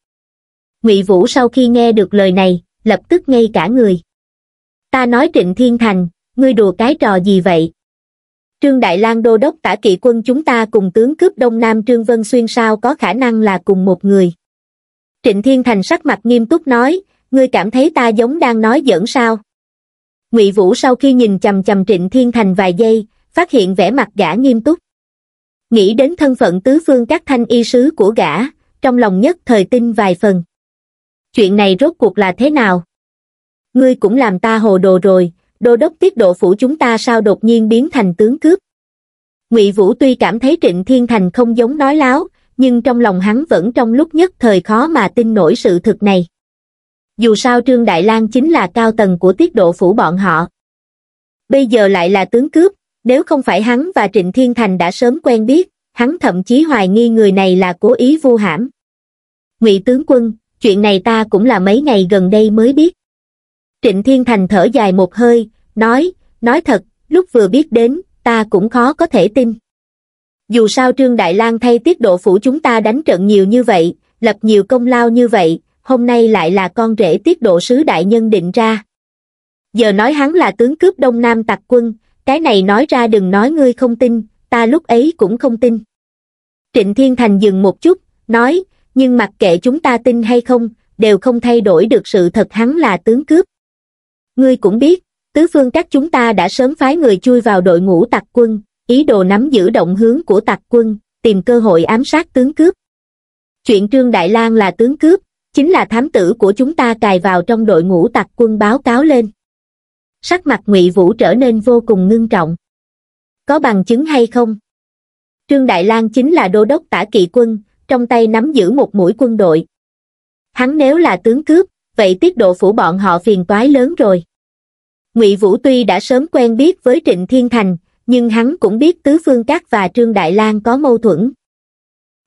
ngụy vũ sau khi nghe được lời này lập tức ngay cả người ta nói trịnh thiên thành ngươi đùa cái trò gì vậy trương đại lang đô đốc tả kỵ quân chúng ta cùng tướng cướp đông nam trương vân xuyên sao có khả năng là cùng một người Trịnh Thiên Thành sắc mặt nghiêm túc nói, ngươi cảm thấy ta giống đang nói giỡn sao? Ngụy Vũ sau khi nhìn chầm chầm Trịnh Thiên Thành vài giây, phát hiện vẻ mặt gã nghiêm túc. Nghĩ đến thân phận tứ phương các thanh y sứ của gã, trong lòng nhất thời tin vài phần. Chuyện này rốt cuộc là thế nào? Ngươi cũng làm ta hồ đồ rồi, đô đốc tiết độ phủ chúng ta sao đột nhiên biến thành tướng cướp? Ngụy Vũ tuy cảm thấy Trịnh Thiên Thành không giống nói láo, nhưng trong lòng hắn vẫn trong lúc nhất thời khó mà tin nổi sự thực này. Dù sao Trương Đại Lang chính là cao tầng của tiết độ phủ bọn họ. Bây giờ lại là tướng cướp, nếu không phải hắn và Trịnh Thiên Thành đã sớm quen biết, hắn thậm chí hoài nghi người này là cố ý vu hãm. Ngụy tướng quân, chuyện này ta cũng là mấy ngày gần đây mới biết. Trịnh Thiên Thành thở dài một hơi, nói, nói thật, lúc vừa biết đến, ta cũng khó có thể tin dù sao Trương Đại Lang thay tiết độ phủ chúng ta đánh trận nhiều như vậy, lập nhiều công lao như vậy, hôm nay lại là con rể tiết độ sứ đại nhân định ra. Giờ nói hắn là tướng cướp Đông Nam tặc quân, cái này nói ra đừng nói ngươi không tin, ta lúc ấy cũng không tin. Trịnh Thiên Thành dừng một chút, nói, nhưng mặc kệ chúng ta tin hay không, đều không thay đổi được sự thật hắn là tướng cướp. Ngươi cũng biết, tứ phương các chúng ta đã sớm phái người chui vào đội ngũ tặc quân, ý đồ nắm giữ động hướng của tặc quân, tìm cơ hội ám sát tướng cướp. Chuyện Trương Đại Lang là tướng cướp, chính là thám tử của chúng ta cài vào trong đội ngũ tặc quân báo cáo lên. Sắc mặt Ngụy Vũ trở nên vô cùng ngưng trọng. Có bằng chứng hay không? Trương Đại Lang chính là đô đốc tả kỵ quân, trong tay nắm giữ một mũi quân đội. Hắn nếu là tướng cướp, vậy tiết độ phủ bọn họ phiền toái lớn rồi. Ngụy Vũ tuy đã sớm quen biết với Trịnh Thiên Thành, nhưng hắn cũng biết Tứ Phương Cát và Trương Đại Lang có mâu thuẫn.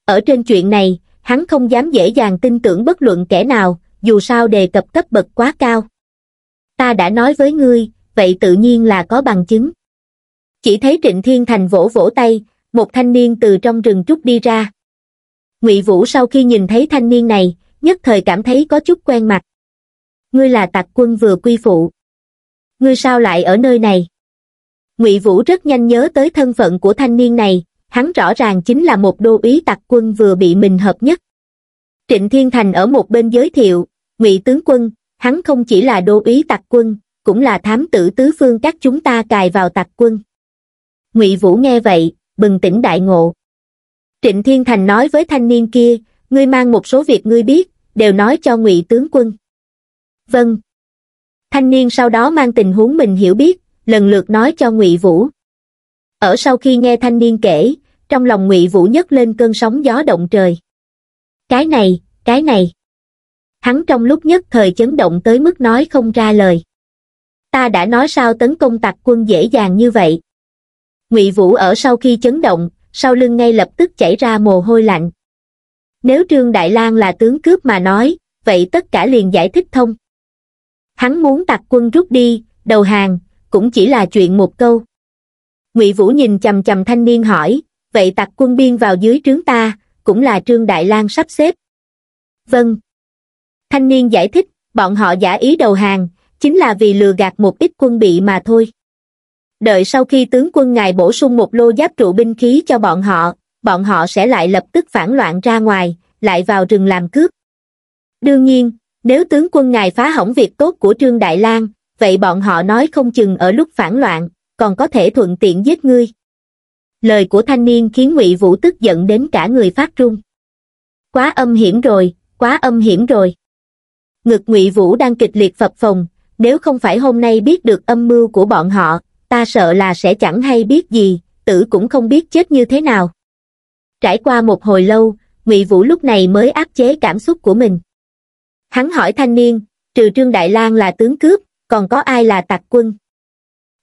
Ở trên chuyện này, hắn không dám dễ dàng tin tưởng bất luận kẻ nào, dù sao đề cập cấp bậc quá cao. Ta đã nói với ngươi, vậy tự nhiên là có bằng chứng. Chỉ thấy Trịnh Thiên Thành vỗ vỗ tay, một thanh niên từ trong rừng trúc đi ra. Ngụy Vũ sau khi nhìn thấy thanh niên này, nhất thời cảm thấy có chút quen mặt. Ngươi là tạc quân vừa quy phụ. Ngươi sao lại ở nơi này? ngụy vũ rất nhanh nhớ tới thân phận của thanh niên này hắn rõ ràng chính là một đô úy tặc quân vừa bị mình hợp nhất trịnh thiên thành ở một bên giới thiệu ngụy tướng quân hắn không chỉ là đô úy tặc quân cũng là thám tử tứ phương các chúng ta cài vào tặc quân ngụy vũ nghe vậy bừng tỉnh đại ngộ trịnh thiên thành nói với thanh niên kia ngươi mang một số việc ngươi biết đều nói cho ngụy tướng quân vâng thanh niên sau đó mang tình huống mình hiểu biết lần lượt nói cho ngụy vũ ở sau khi nghe thanh niên kể trong lòng ngụy vũ nhấc lên cơn sóng gió động trời cái này cái này hắn trong lúc nhất thời chấn động tới mức nói không ra lời ta đã nói sao tấn công tặc quân dễ dàng như vậy ngụy vũ ở sau khi chấn động sau lưng ngay lập tức chảy ra mồ hôi lạnh nếu trương đại lang là tướng cướp mà nói vậy tất cả liền giải thích thông hắn muốn tặc quân rút đi đầu hàng cũng chỉ là chuyện một câu ngụy vũ nhìn chằm chằm thanh niên hỏi vậy tặc quân biên vào dưới trướng ta cũng là trương đại lang sắp xếp vâng thanh niên giải thích bọn họ giả ý đầu hàng chính là vì lừa gạt một ít quân bị mà thôi đợi sau khi tướng quân ngài bổ sung một lô giáp trụ binh khí cho bọn họ bọn họ sẽ lại lập tức phản loạn ra ngoài lại vào rừng làm cướp đương nhiên nếu tướng quân ngài phá hỏng việc tốt của trương đại lang vậy bọn họ nói không chừng ở lúc phản loạn, còn có thể thuận tiện giết ngươi. Lời của thanh niên khiến ngụy Vũ tức giận đến cả người phát run. Quá âm hiểm rồi, quá âm hiểm rồi. Ngực ngụy Vũ đang kịch liệt phập phồng, nếu không phải hôm nay biết được âm mưu của bọn họ, ta sợ là sẽ chẳng hay biết gì, tử cũng không biết chết như thế nào. Trải qua một hồi lâu, ngụy Vũ lúc này mới áp chế cảm xúc của mình. Hắn hỏi thanh niên, trừ Trương Đại Lang là tướng cướp, còn có ai là tặc quân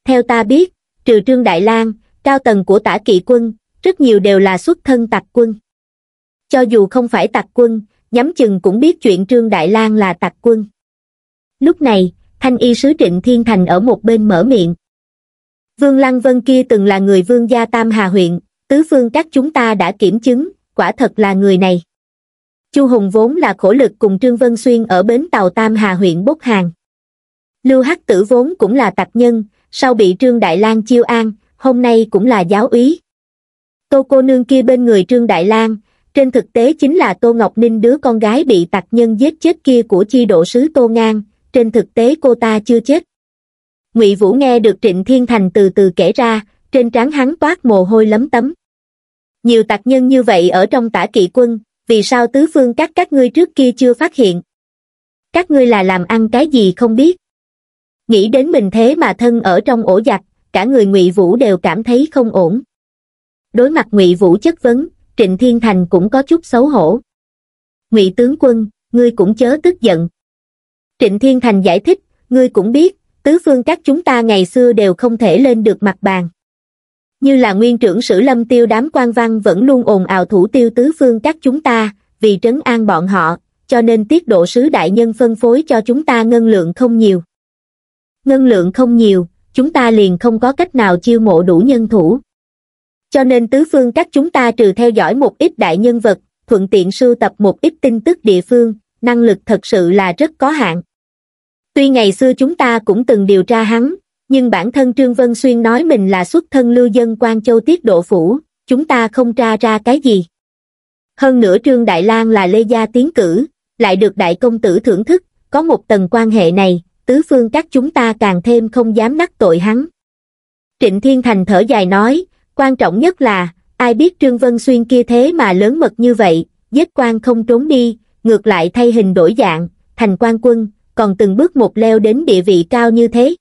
theo ta biết trừ trương đại lang cao tầng của tả kỵ quân rất nhiều đều là xuất thân tặc quân cho dù không phải tặc quân nhắm chừng cũng biết chuyện trương đại lang là tặc quân lúc này thanh y sứ trịnh thiên thành ở một bên mở miệng vương lăng vân kia từng là người vương gia tam hà huyện tứ phương các chúng ta đã kiểm chứng quả thật là người này chu hùng vốn là khổ lực cùng trương vân xuyên ở bến tàu tam hà huyện bốc hàng lưu hắc tử vốn cũng là tặc nhân sau bị trương đại lang chiêu an hôm nay cũng là giáo úy tô cô nương kia bên người trương đại lang trên thực tế chính là tô ngọc ninh đứa con gái bị tặc nhân giết chết kia của chi độ sứ tô ngang trên thực tế cô ta chưa chết ngụy vũ nghe được trịnh thiên thành từ từ kể ra trên trán hắn toát mồ hôi lấm tấm nhiều tặc nhân như vậy ở trong tả kỵ quân vì sao tứ phương các các ngươi trước kia chưa phát hiện các ngươi là làm ăn cái gì không biết nghĩ đến mình thế mà thân ở trong ổ giặc cả người ngụy vũ đều cảm thấy không ổn đối mặt ngụy vũ chất vấn trịnh thiên thành cũng có chút xấu hổ ngụy tướng quân ngươi cũng chớ tức giận trịnh thiên thành giải thích ngươi cũng biết tứ phương các chúng ta ngày xưa đều không thể lên được mặt bàn như là nguyên trưởng sử lâm tiêu đám quan văn vẫn luôn ồn ào thủ tiêu tứ phương các chúng ta vì trấn an bọn họ cho nên tiết độ sứ đại nhân phân phối cho chúng ta ngân lượng không nhiều ngân lượng không nhiều, chúng ta liền không có cách nào chiêu mộ đủ nhân thủ. Cho nên tứ phương các chúng ta trừ theo dõi một ít đại nhân vật, thuận tiện sưu tập một ít tin tức địa phương, năng lực thật sự là rất có hạn. Tuy ngày xưa chúng ta cũng từng điều tra hắn, nhưng bản thân Trương Vân Xuyên nói mình là xuất thân lưu dân quan châu tiết độ phủ, chúng ta không tra ra cái gì. Hơn nữa Trương Đại Lang là Lê Gia tiến cử, lại được Đại Công Tử thưởng thức, có một tầng quan hệ này, tứ phương các chúng ta càng thêm không dám nắc tội hắn. Trịnh Thiên Thành thở dài nói, quan trọng nhất là, ai biết Trương Vân Xuyên kia thế mà lớn mật như vậy, giết quan không trốn đi, ngược lại thay hình đổi dạng, thành quan quân, còn từng bước một leo đến địa vị cao như thế.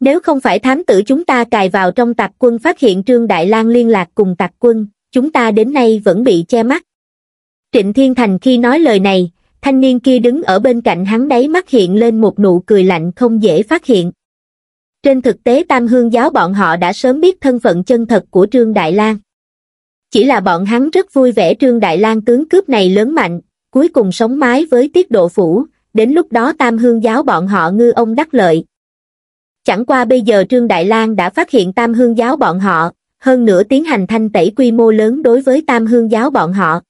Nếu không phải thám tử chúng ta cài vào trong tạc quân phát hiện Trương Đại lang liên lạc cùng tạc quân, chúng ta đến nay vẫn bị che mắt. Trịnh Thiên Thành khi nói lời này, thanh niên kia đứng ở bên cạnh hắn đáy mắt hiện lên một nụ cười lạnh không dễ phát hiện. Trên thực tế Tam Hương giáo bọn họ đã sớm biết thân phận chân thật của Trương Đại Lan. Chỉ là bọn hắn rất vui vẻ Trương Đại Lan tướng cướp này lớn mạnh, cuối cùng sống mái với tiết độ phủ, đến lúc đó Tam Hương giáo bọn họ ngư ông đắc lợi. Chẳng qua bây giờ Trương Đại Lan đã phát hiện Tam Hương giáo bọn họ, hơn nữa tiến hành thanh tẩy quy mô lớn đối với Tam Hương giáo bọn họ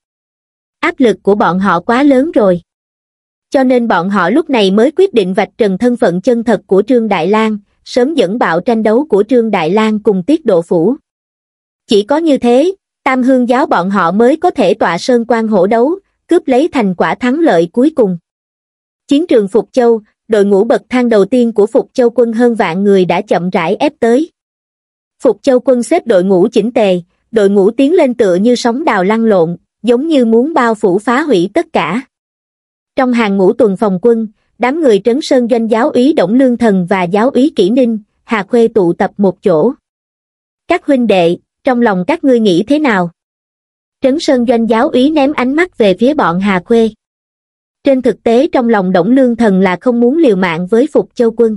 áp lực của bọn họ quá lớn rồi cho nên bọn họ lúc này mới quyết định vạch trần thân phận chân thật của trương đại lang sớm dẫn bạo tranh đấu của trương đại lang cùng tiết độ phủ chỉ có như thế tam hương giáo bọn họ mới có thể tọa sơn quan hổ đấu cướp lấy thành quả thắng lợi cuối cùng chiến trường phục châu đội ngũ bậc thang đầu tiên của phục châu quân hơn vạn người đã chậm rãi ép tới phục châu quân xếp đội ngũ chỉnh tề đội ngũ tiến lên tựa như sóng đào lăn lộn giống như muốn bao phủ phá hủy tất cả. Trong hàng ngũ tuần phòng quân, đám người trấn sơn doanh giáo úy Đổng Lương Thần và giáo úy Kỷ Ninh, Hà Khuê tụ tập một chỗ. Các huynh đệ, trong lòng các ngươi nghĩ thế nào? Trấn sơn doanh giáo úy ném ánh mắt về phía bọn Hà Khuê. Trên thực tế trong lòng Đổng Lương Thần là không muốn liều mạng với Phục Châu Quân.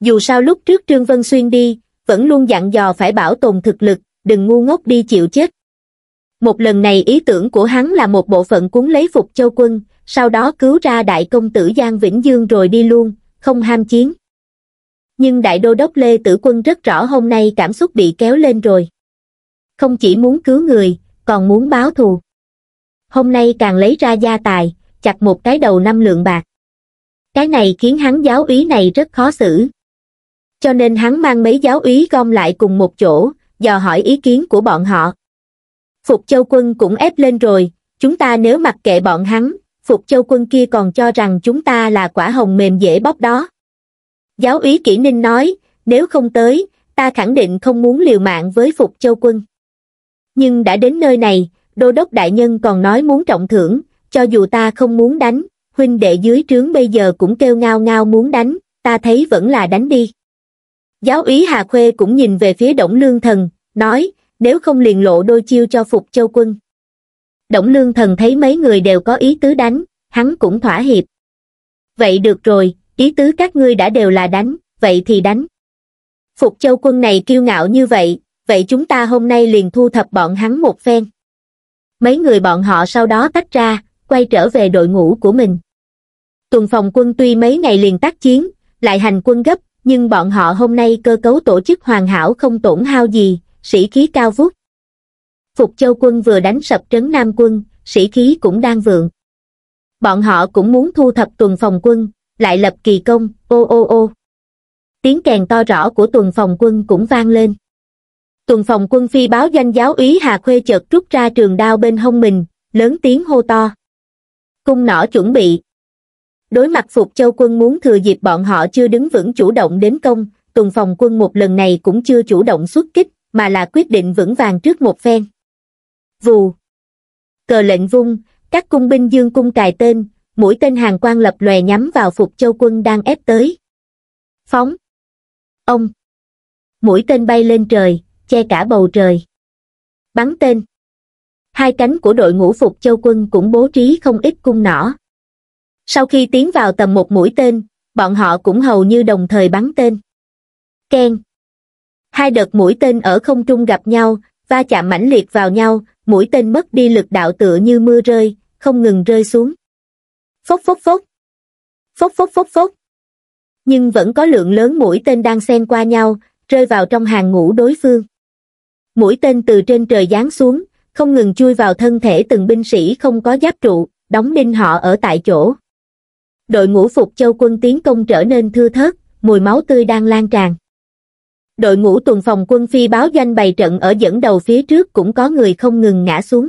Dù sao lúc trước Trương Vân Xuyên đi, vẫn luôn dặn dò phải bảo tồn thực lực, đừng ngu ngốc đi chịu chết. Một lần này ý tưởng của hắn là một bộ phận cuốn lấy phục châu quân, sau đó cứu ra đại công tử Giang Vĩnh Dương rồi đi luôn, không ham chiến. Nhưng đại đô đốc Lê Tử Quân rất rõ hôm nay cảm xúc bị kéo lên rồi. Không chỉ muốn cứu người, còn muốn báo thù. Hôm nay càng lấy ra gia tài, chặt một cái đầu năm lượng bạc. Cái này khiến hắn giáo úy này rất khó xử. Cho nên hắn mang mấy giáo úy gom lại cùng một chỗ, dò hỏi ý kiến của bọn họ, Phục Châu quân cũng ép lên rồi, chúng ta nếu mặc kệ bọn hắn, Phục Châu quân kia còn cho rằng chúng ta là quả hồng mềm dễ bóp đó. Giáo úy Kỷ Ninh nói, nếu không tới, ta khẳng định không muốn liều mạng với Phục Châu quân. Nhưng đã đến nơi này, Đô Đốc Đại Nhân còn nói muốn trọng thưởng, cho dù ta không muốn đánh, huynh đệ dưới trướng bây giờ cũng kêu ngao ngao muốn đánh, ta thấy vẫn là đánh đi. Giáo úy Hà Khuê cũng nhìn về phía Đổng Lương Thần, nói, nếu không liền lộ đôi chiêu cho phục châu quân đổng lương thần thấy mấy người đều có ý tứ đánh hắn cũng thỏa hiệp vậy được rồi ý tứ các ngươi đã đều là đánh vậy thì đánh phục châu quân này kiêu ngạo như vậy vậy chúng ta hôm nay liền thu thập bọn hắn một phen mấy người bọn họ sau đó tách ra quay trở về đội ngũ của mình tuần phòng quân tuy mấy ngày liền tác chiến lại hành quân gấp nhưng bọn họ hôm nay cơ cấu tổ chức hoàn hảo không tổn hao gì sĩ khí cao vút. Phục Châu quân vừa đánh sập trấn Nam quân, sĩ khí cũng đang vượng. Bọn họ cũng muốn thu thập tuần phòng quân, lại lập kỳ công, ô ô ô. Tiếng kèn to rõ của tuần phòng quân cũng vang lên. Tuần phòng quân phi báo danh giáo úy Hà Khuê chợt rút ra trường đao bên hông mình, lớn tiếng hô to. Cung nỏ chuẩn bị. Đối mặt Phục Châu quân muốn thừa dịp bọn họ chưa đứng vững chủ động đến công, tuần phòng quân một lần này cũng chưa chủ động xuất kích, mà là quyết định vững vàng trước một phen. Vù. Cờ lệnh vung, các cung binh dương cung cài tên, mũi tên hàng quan lập lòe nhắm vào Phục Châu quân đang ép tới. Phóng. Ông. Mũi tên bay lên trời, che cả bầu trời. Bắn tên. Hai cánh của đội ngũ Phục Châu quân cũng bố trí không ít cung nỏ. Sau khi tiến vào tầm một mũi tên, bọn họ cũng hầu như đồng thời bắn tên. Ken hai đợt mũi tên ở không trung gặp nhau, va chạm mãnh liệt vào nhau, mũi tên mất đi lực đạo tựa như mưa rơi, không ngừng rơi xuống. Phốc phốc phốc. Phốc phốc phốc phốc. Nhưng vẫn có lượng lớn mũi tên đang xen qua nhau, rơi vào trong hàng ngũ đối phương. Mũi tên từ trên trời giáng xuống, không ngừng chui vào thân thể từng binh sĩ không có giáp trụ, đóng đinh họ ở tại chỗ. Đội ngũ phục châu quân tiến công trở nên thưa thớt, mùi máu tươi đang lan tràn đội ngũ tuần phòng quân phi báo danh bày trận ở dẫn đầu phía trước cũng có người không ngừng ngã xuống.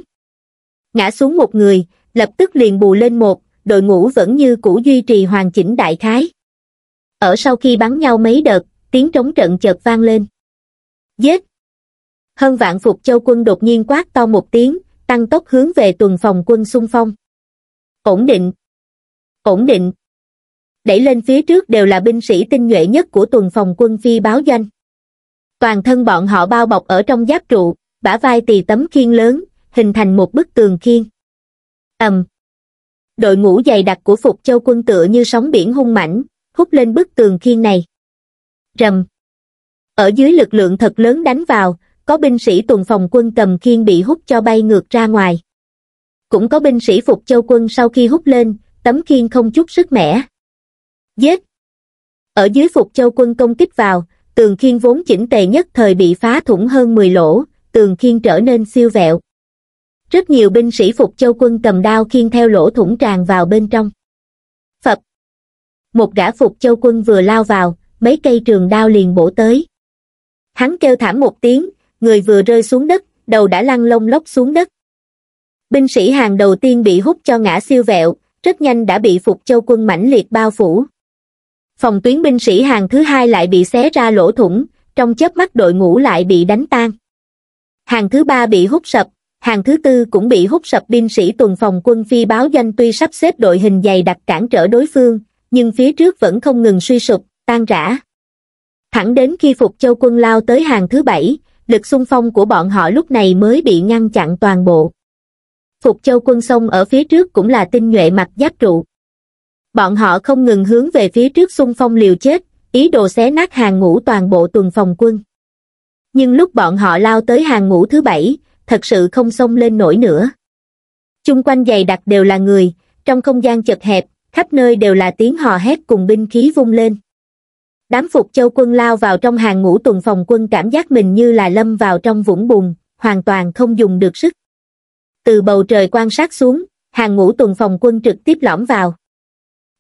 Ngã xuống một người, lập tức liền bù lên một, đội ngũ vẫn như cũ duy trì hoàn chỉnh đại khái. Ở sau khi bắn nhau mấy đợt, tiếng trống trận chợt vang lên. Giết! Hơn vạn phục châu quân đột nhiên quát to một tiếng, tăng tốc hướng về tuần phòng quân xung phong. Ổn định! Ổn định! Đẩy lên phía trước đều là binh sĩ tinh nhuệ nhất của tuần phòng quân phi báo danh. Toàn thân bọn họ bao bọc ở trong giáp trụ, bả vai tì tấm khiên lớn, hình thành một bức tường khiên. ầm Đội ngũ dày đặc của Phục Châu quân tựa như sóng biển hung mãnh, hút lên bức tường khiên này. Rầm. Ở dưới lực lượng thật lớn đánh vào, có binh sĩ tuần phòng quân cầm khiên bị hút cho bay ngược ra ngoài. Cũng có binh sĩ Phục Châu quân sau khi hút lên, tấm khiên không chút sức mẻ. Giết! Ở dưới Phục Châu quân công kích vào, tường khiên vốn chỉnh tề nhất thời bị phá thủng hơn 10 lỗ, tường khiên trở nên siêu vẹo. Rất nhiều binh sĩ phục châu quân cầm đao khiên theo lỗ thủng tràn vào bên trong. Phật Một gã phục châu quân vừa lao vào, mấy cây trường đao liền bổ tới. Hắn kêu thảm một tiếng, người vừa rơi xuống đất, đầu đã lăn lông lóc xuống đất. Binh sĩ hàng đầu tiên bị hút cho ngã siêu vẹo, rất nhanh đã bị phục châu quân mãnh liệt bao phủ phòng tuyến binh sĩ hàng thứ hai lại bị xé ra lỗ thủng, trong chớp mắt đội ngũ lại bị đánh tan. Hàng thứ ba bị hút sập, hàng thứ tư cũng bị hút sập binh sĩ tuần phòng quân phi báo danh tuy sắp xếp đội hình dày đặc cản trở đối phương, nhưng phía trước vẫn không ngừng suy sụp, tan rã. Thẳng đến khi Phục Châu quân lao tới hàng thứ bảy, lực xung phong của bọn họ lúc này mới bị ngăn chặn toàn bộ. Phục Châu quân sông ở phía trước cũng là tinh nhuệ mặt giáp trụ bọn họ không ngừng hướng về phía trước xung phong liều chết, ý đồ xé nát hàng ngũ toàn bộ tuần phòng quân. Nhưng lúc bọn họ lao tới hàng ngũ thứ bảy, thật sự không xông lên nổi nữa. Chung quanh dày đặc đều là người, trong không gian chật hẹp, khắp nơi đều là tiếng hò hét cùng binh khí vung lên. Đám phục châu quân lao vào trong hàng ngũ tuần phòng quân cảm giác mình như là lâm vào trong vũng bùn, hoàn toàn không dùng được sức. Từ bầu trời quan sát xuống, hàng ngũ tuần phòng quân trực tiếp lõm vào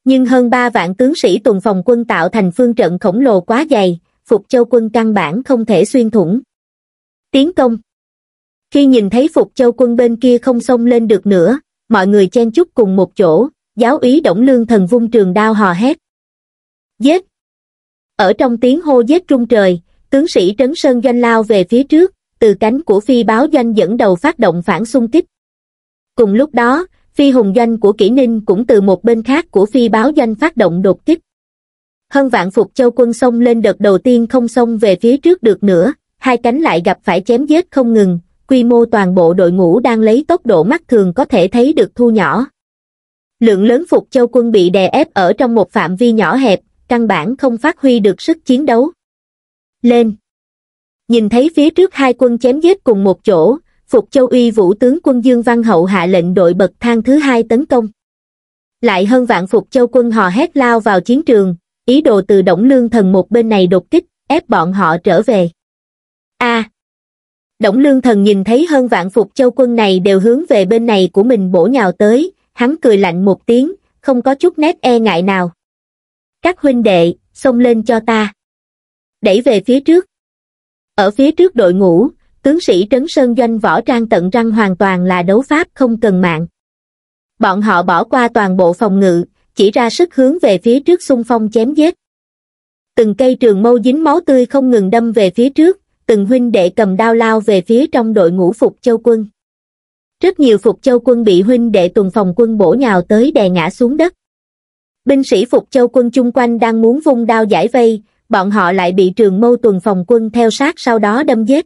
nhưng hơn ba vạn tướng sĩ tuần phòng quân tạo thành phương trận khổng lồ quá dày phục châu quân căn bản không thể xuyên thủng tiến công khi nhìn thấy phục châu quân bên kia không xông lên được nữa mọi người chen chúc cùng một chỗ giáo úy động lương thần vung trường đao hò hét giết ở trong tiếng hô giết trung trời tướng sĩ trấn sơn doanh lao về phía trước từ cánh của phi báo doanh dẫn đầu phát động phản xung kích cùng lúc đó phi hùng doanh của kỷ ninh cũng từ một bên khác của phi báo doanh phát động đột kích hơn vạn phục châu quân xông lên đợt đầu tiên không xông về phía trước được nữa hai cánh lại gặp phải chém giết không ngừng quy mô toàn bộ đội ngũ đang lấy tốc độ mắt thường có thể thấy được thu nhỏ lượng lớn phục châu quân bị đè ép ở trong một phạm vi nhỏ hẹp căn bản không phát huy được sức chiến đấu lên nhìn thấy phía trước hai quân chém giết cùng một chỗ Phục Châu Uy Vũ tướng quân Dương Văn Hậu hạ lệnh đội bậc thang thứ hai tấn công. Lại hơn vạn Phục Châu quân hò hét lao vào chiến trường, ý đồ từ Đổng Lương Thần một bên này đột kích, ép bọn họ trở về. A. À, Động Lương Thần nhìn thấy hơn vạn Phục Châu quân này đều hướng về bên này của mình bổ nhào tới, hắn cười lạnh một tiếng, không có chút nét e ngại nào. Các huynh đệ, xông lên cho ta. Đẩy về phía trước. Ở phía trước đội ngũ, tướng sĩ trấn sơn doanh võ trang tận răng hoàn toàn là đấu pháp không cần mạng. Bọn họ bỏ qua toàn bộ phòng ngự, chỉ ra sức hướng về phía trước xung phong chém giết. Từng cây trường mâu dính máu tươi không ngừng đâm về phía trước, từng huynh đệ cầm đao lao về phía trong đội ngũ phục châu quân. Rất nhiều phục châu quân bị huynh đệ tuần phòng quân bổ nhào tới đè ngã xuống đất. Binh sĩ phục châu quân chung quanh đang muốn vung đao giải vây, bọn họ lại bị trường mâu tuần phòng quân theo sát sau đó đâm giết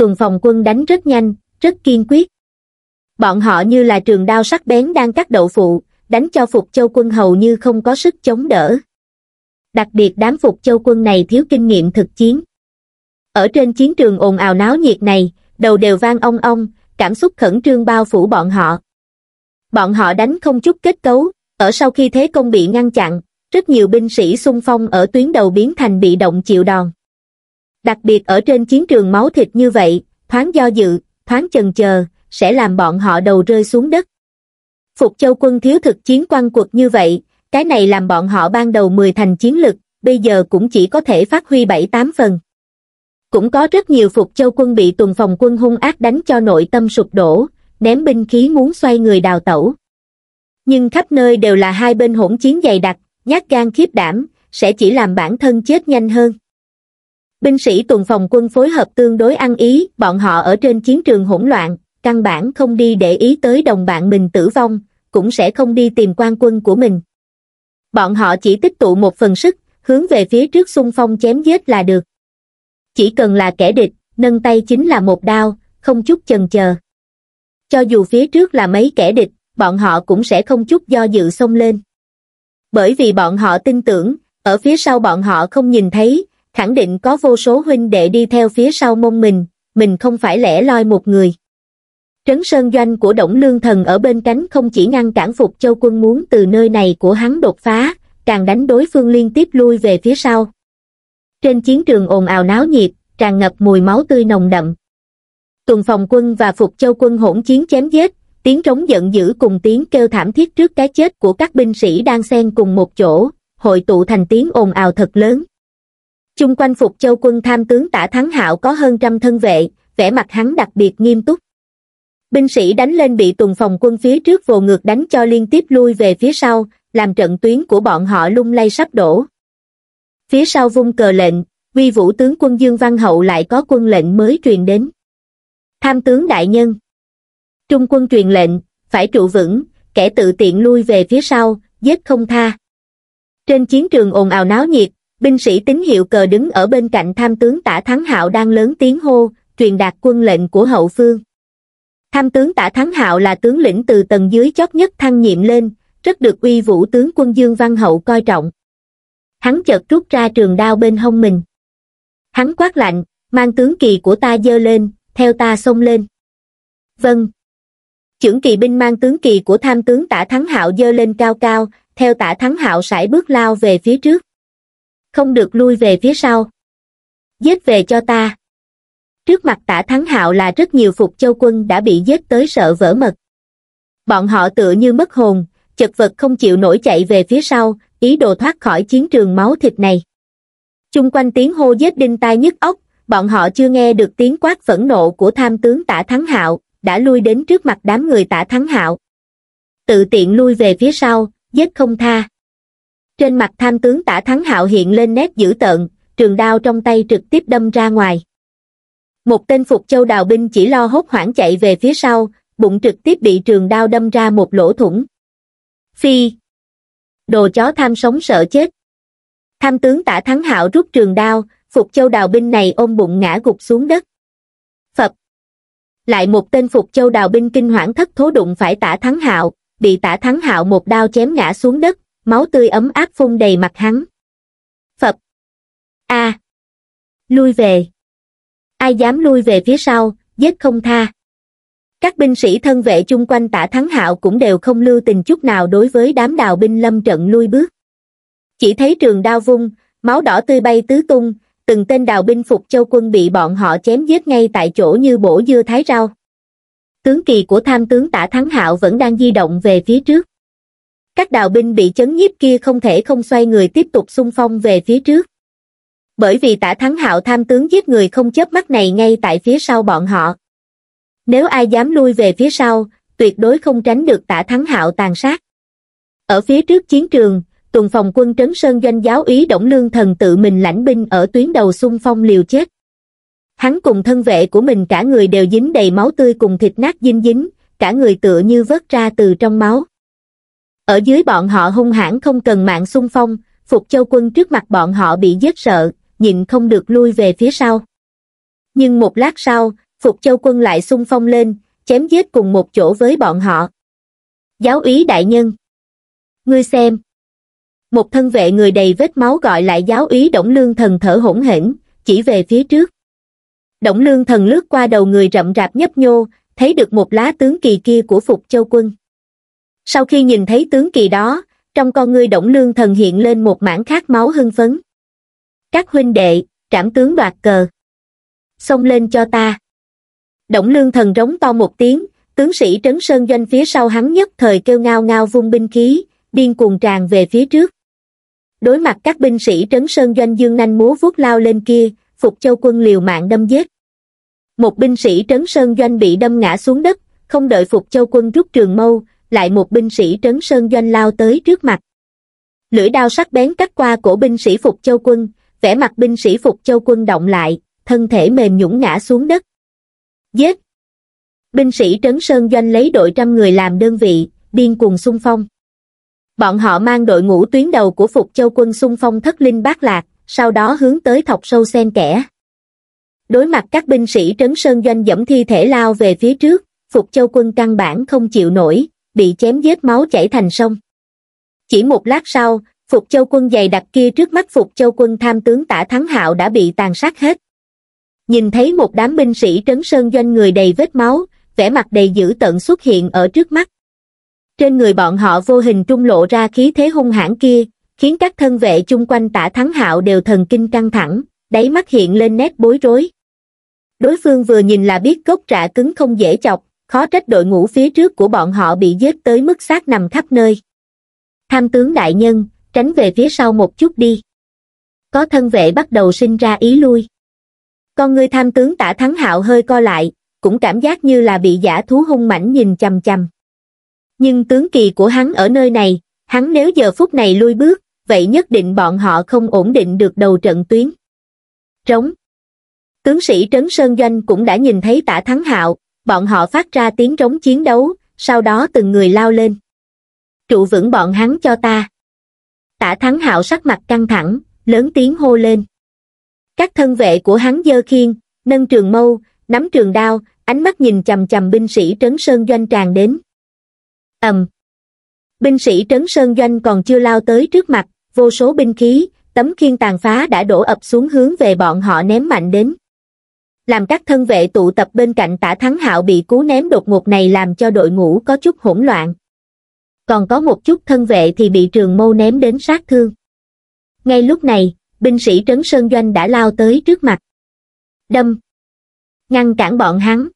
tuần phòng quân đánh rất nhanh, rất kiên quyết. Bọn họ như là trường đao sắc bén đang cắt đậu phụ, đánh cho Phục Châu quân hầu như không có sức chống đỡ. Đặc biệt đám Phục Châu quân này thiếu kinh nghiệm thực chiến. Ở trên chiến trường ồn ào náo nhiệt này, đầu đều vang ong ong, cảm xúc khẩn trương bao phủ bọn họ. Bọn họ đánh không chút kết cấu, ở sau khi thế công bị ngăn chặn, rất nhiều binh sĩ xung phong ở tuyến đầu biến thành bị động chịu đòn đặc biệt ở trên chiến trường máu thịt như vậy, thoáng do dự, thoáng chần chờ, sẽ làm bọn họ đầu rơi xuống đất. Phục châu quân thiếu thực chiến quan cuộc như vậy, cái này làm bọn họ ban đầu 10 thành chiến lực, bây giờ cũng chỉ có thể phát huy 7-8 phần. Cũng có rất nhiều phục châu quân bị tuần phòng quân hung ác đánh cho nội tâm sụp đổ, ném binh khí muốn xoay người đào tẩu. Nhưng khắp nơi đều là hai bên hỗn chiến dày đặc, nhát gan khiếp đảm, sẽ chỉ làm bản thân chết nhanh hơn binh sĩ tuần phòng quân phối hợp tương đối ăn ý bọn họ ở trên chiến trường hỗn loạn căn bản không đi để ý tới đồng bạn mình tử vong cũng sẽ không đi tìm quan quân của mình bọn họ chỉ tích tụ một phần sức hướng về phía trước xung phong chém giết là được chỉ cần là kẻ địch nâng tay chính là một đao không chút chần chờ cho dù phía trước là mấy kẻ địch bọn họ cũng sẽ không chút do dự xông lên bởi vì bọn họ tin tưởng ở phía sau bọn họ không nhìn thấy khẳng định có vô số huynh đệ đi theo phía sau mông mình, mình không phải lẻ loi một người. Trấn sơn doanh của Đổng Lương Thần ở bên cánh không chỉ ngăn cản Phục Châu quân muốn từ nơi này của hắn đột phá, càng đánh đối phương liên tiếp lui về phía sau. Trên chiến trường ồn ào náo nhiệt, tràn ngập mùi máu tươi nồng đậm. Tuần phòng quân và Phục Châu quân hỗn chiến chém giết, tiếng trống giận dữ cùng tiếng kêu thảm thiết trước cái chết của các binh sĩ đang xen cùng một chỗ, hội tụ thành tiếng ồn ào thật lớn chung quanh phục châu quân tham tướng tả thắng hạo có hơn trăm thân vệ vẻ mặt hắn đặc biệt nghiêm túc binh sĩ đánh lên bị tuần phòng quân phía trước vồ ngược đánh cho liên tiếp lui về phía sau làm trận tuyến của bọn họ lung lay sắp đổ phía sau vung cờ lệnh uy vũ tướng quân dương văn hậu lại có quân lệnh mới truyền đến tham tướng đại nhân trung quân truyền lệnh phải trụ vững kẻ tự tiện lui về phía sau giết không tha trên chiến trường ồn ào náo nhiệt binh sĩ tín hiệu cờ đứng ở bên cạnh tham tướng tả thắng hạo đang lớn tiếng hô truyền đạt quân lệnh của hậu phương tham tướng tả thắng hạo là tướng lĩnh từ tầng dưới chót nhất thăng nhiệm lên rất được uy vũ tướng quân dương văn hậu coi trọng hắn chợt rút ra trường đao bên hông mình hắn quát lạnh mang tướng kỳ của ta dơ lên theo ta xông lên vâng chưởng kỳ binh mang tướng kỳ của tham tướng tả thắng hạo dơ lên cao cao theo tả thắng hạo sải bước lao về phía trước không được lui về phía sau giết về cho ta trước mặt tả thắng hạo là rất nhiều phục châu quân đã bị giết tới sợ vỡ mật bọn họ tựa như mất hồn chật vật không chịu nổi chạy về phía sau ý đồ thoát khỏi chiến trường máu thịt này chung quanh tiếng hô giết đinh tai nhức óc bọn họ chưa nghe được tiếng quát phẫn nộ của tham tướng tả thắng hạo đã lui đến trước mặt đám người tả thắng hạo tự tiện lui về phía sau giết không tha trên mặt tham tướng tả thắng hạo hiện lên nét dữ tợn trường đao trong tay trực tiếp đâm ra ngoài một tên phục châu đào binh chỉ lo hốt hoảng chạy về phía sau bụng trực tiếp bị trường đao đâm ra một lỗ thủng phi đồ chó tham sống sợ chết tham tướng tả thắng hạo rút trường đao phục châu đào binh này ôm bụng ngã gục xuống đất phật lại một tên phục châu đào binh kinh hoảng thất thố đụng phải tả thắng hạo bị tả thắng hạo một đao chém ngã xuống đất máu tươi ấm áp phun đầy mặt hắn. Phật! A! À. Lui về! Ai dám lui về phía sau, giết không tha. Các binh sĩ thân vệ chung quanh tả thắng hạo cũng đều không lưu tình chút nào đối với đám đào binh lâm trận lui bước. Chỉ thấy trường đao vung, máu đỏ tươi bay tứ tung, từng tên đào binh phục châu quân bị bọn họ chém giết ngay tại chỗ như bổ dưa thái rau. Tướng kỳ của tham tướng tả thắng hạo vẫn đang di động về phía trước các đào binh bị chấn nhiếp kia không thể không xoay người tiếp tục xung phong về phía trước. Bởi vì tả thắng hạo tham tướng giết người không chớp mắt này ngay tại phía sau bọn họ. Nếu ai dám lui về phía sau, tuyệt đối không tránh được tả thắng hạo tàn sát. Ở phía trước chiến trường, tuần phòng quân trấn sơn doanh giáo ý Đổng Lương Thần tự mình lãnh binh ở tuyến đầu xung phong liều chết. Hắn cùng thân vệ của mình cả người đều dính đầy máu tươi cùng thịt nát dinh dính, cả người tựa như vớt ra từ trong máu ở dưới bọn họ hung hãn không cần mạng xung phong phục châu quân trước mặt bọn họ bị giết sợ nhìn không được lui về phía sau nhưng một lát sau phục châu quân lại xung phong lên chém giết cùng một chỗ với bọn họ giáo úy đại nhân ngươi xem một thân vệ người đầy vết máu gọi lại giáo úy đổng lương thần thở hổn hển chỉ về phía trước đổng lương thần lướt qua đầu người rậm rạp nhấp nhô thấy được một lá tướng kỳ kia của phục châu quân sau khi nhìn thấy tướng kỳ đó trong con ngươi động lương thần hiện lên một mảng khát máu hưng phấn các huynh đệ trảm tướng đoạt cờ xông lên cho ta động lương thần rống to một tiếng tướng sĩ trấn sơn doanh phía sau hắn nhất thời kêu ngao ngao vung binh khí điên cuồng tràn về phía trước đối mặt các binh sĩ trấn sơn doanh dương nanh múa vuốt lao lên kia phục châu quân liều mạng đâm giết một binh sĩ trấn sơn doanh bị đâm ngã xuống đất không đợi phục châu quân rút trường mâu lại một binh sĩ trấn sơn doanh lao tới trước mặt. Lưỡi đao sắc bén cắt qua cổ binh sĩ Phục Châu Quân, vẻ mặt binh sĩ Phục Châu Quân động lại, thân thể mềm nhũng ngã xuống đất. Giết! Binh sĩ trấn sơn doanh lấy đội trăm người làm đơn vị, điên cuồng xung phong. Bọn họ mang đội ngũ tuyến đầu của Phục Châu Quân xung phong thất linh bát lạc, sau đó hướng tới thọc sâu sen kẽ. Đối mặt các binh sĩ trấn sơn doanh dẫm thi thể lao về phía trước, Phục Châu quân căn bản không chịu nổi, bị chém vết máu chảy thành sông chỉ một lát sau phục châu quân dày đặc kia trước mắt phục châu quân tham tướng tả thắng hạo đã bị tàn sát hết nhìn thấy một đám binh sĩ trấn sơn doanh người đầy vết máu vẻ mặt đầy dữ tợn xuất hiện ở trước mắt trên người bọn họ vô hình trung lộ ra khí thế hung hãn kia khiến các thân vệ chung quanh tả thắng hạo đều thần kinh căng thẳng đáy mắt hiện lên nét bối rối đối phương vừa nhìn là biết gốc trả cứng không dễ chọc khó trách đội ngũ phía trước của bọn họ bị giết tới mức xác nằm khắp nơi tham tướng đại nhân tránh về phía sau một chút đi có thân vệ bắt đầu sinh ra ý lui con người tham tướng tả thắng hạo hơi co lại cũng cảm giác như là bị giả thú hung mảnh nhìn chằm chằm nhưng tướng kỳ của hắn ở nơi này hắn nếu giờ phút này lui bước vậy nhất định bọn họ không ổn định được đầu trận tuyến trống tướng sĩ trấn sơn doanh cũng đã nhìn thấy tả thắng hạo bọn họ phát ra tiếng rống chiến đấu, sau đó từng người lao lên. Trụ vững bọn hắn cho ta. Tả thắng hạo sắc mặt căng thẳng, lớn tiếng hô lên. Các thân vệ của hắn dơ khiên, nâng trường mâu, nắm trường đao, ánh mắt nhìn chầm chầm binh sĩ trấn sơn doanh tràn đến. ầm Binh sĩ trấn sơn doanh còn chưa lao tới trước mặt, vô số binh khí, tấm khiên tàn phá đã đổ ập xuống hướng về bọn họ ném mạnh đến làm các thân vệ tụ tập bên cạnh tả thắng hạo bị cú ném đột ngột này làm cho đội ngũ có chút hỗn loạn. Còn có một chút thân vệ thì bị trường mâu ném đến sát thương. Ngay lúc này, binh sĩ trấn Sơn Doanh đã lao tới trước mặt. Đâm. Ngăn cản bọn hắn.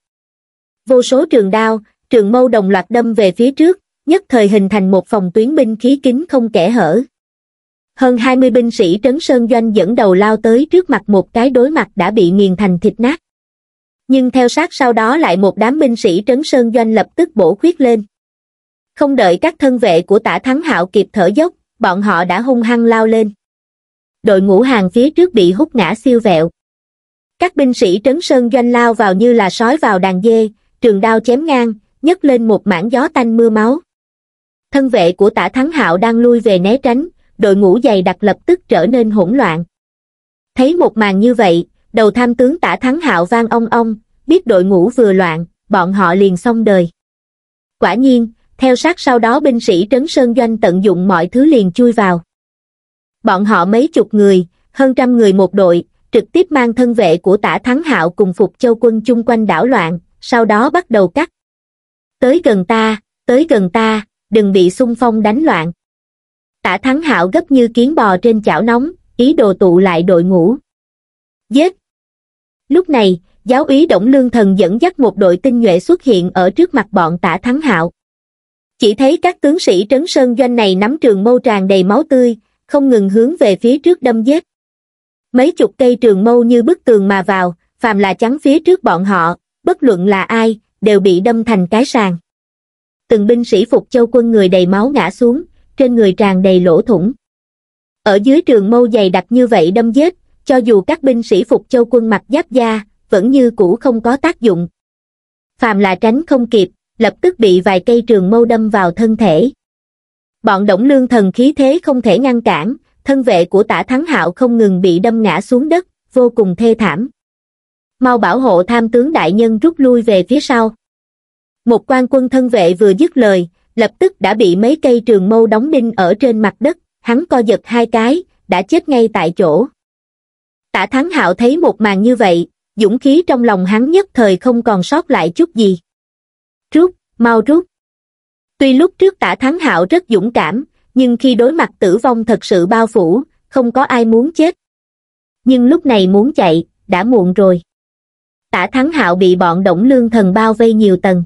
Vô số trường đao, trường mâu đồng loạt đâm về phía trước, nhất thời hình thành một phòng tuyến binh khí kín không kẻ hở. Hơn 20 binh sĩ trấn Sơn Doanh dẫn đầu lao tới trước mặt một cái đối mặt đã bị nghiền thành thịt nát nhưng theo sát sau đó lại một đám binh sĩ trấn sơn doanh lập tức bổ khuyết lên không đợi các thân vệ của tả thắng hạo kịp thở dốc bọn họ đã hung hăng lao lên đội ngũ hàng phía trước bị hút ngã siêu vẹo các binh sĩ trấn sơn doanh lao vào như là sói vào đàn dê trường đao chém ngang nhấc lên một mảng gió tanh mưa máu thân vệ của tả thắng hạo đang lui về né tránh đội ngũ dày đặc lập tức trở nên hỗn loạn thấy một màn như vậy đầu tham tướng tả thắng hạo vang ong ong biết đội ngũ vừa loạn bọn họ liền xong đời quả nhiên theo sát sau đó binh sĩ trấn sơn doanh tận dụng mọi thứ liền chui vào bọn họ mấy chục người hơn trăm người một đội trực tiếp mang thân vệ của tả thắng hạo cùng phục châu quân chung quanh đảo loạn sau đó bắt đầu cắt tới gần ta tới gần ta đừng bị xung phong đánh loạn tả thắng hạo gấp như kiến bò trên chảo nóng ý đồ tụ lại đội ngũ giết Lúc này, giáo úy Đổng Lương Thần dẫn dắt một đội tinh nhuệ xuất hiện ở trước mặt bọn tả thắng hạo. Chỉ thấy các tướng sĩ trấn sơn doanh này nắm trường mâu tràn đầy máu tươi, không ngừng hướng về phía trước đâm giết. Mấy chục cây trường mâu như bức tường mà vào, phàm là chắn phía trước bọn họ, bất luận là ai, đều bị đâm thành cái sàn. Từng binh sĩ phục châu quân người đầy máu ngã xuống, trên người tràn đầy lỗ thủng. Ở dưới trường mâu dày đặc như vậy đâm giết, cho dù các binh sĩ phục châu quân mặc giáp da, vẫn như cũ không có tác dụng. Phàm là tránh không kịp, lập tức bị vài cây trường mâu đâm vào thân thể. Bọn đổng lương thần khí thế không thể ngăn cản, thân vệ của tả thắng hạo không ngừng bị đâm ngã xuống đất, vô cùng thê thảm. Mau bảo hộ tham tướng đại nhân rút lui về phía sau. Một quan quân thân vệ vừa dứt lời, lập tức đã bị mấy cây trường mâu đóng đinh ở trên mặt đất, hắn co giật hai cái, đã chết ngay tại chỗ. Tả Thắng Hạo thấy một màn như vậy, dũng khí trong lòng hắn nhất thời không còn sót lại chút gì. Rút, mau rút. Tuy lúc trước Tả Thắng Hạo rất dũng cảm, nhưng khi đối mặt tử vong thật sự bao phủ, không có ai muốn chết. Nhưng lúc này muốn chạy, đã muộn rồi. Tả Thắng Hạo bị bọn Động Lương Thần bao vây nhiều tầng.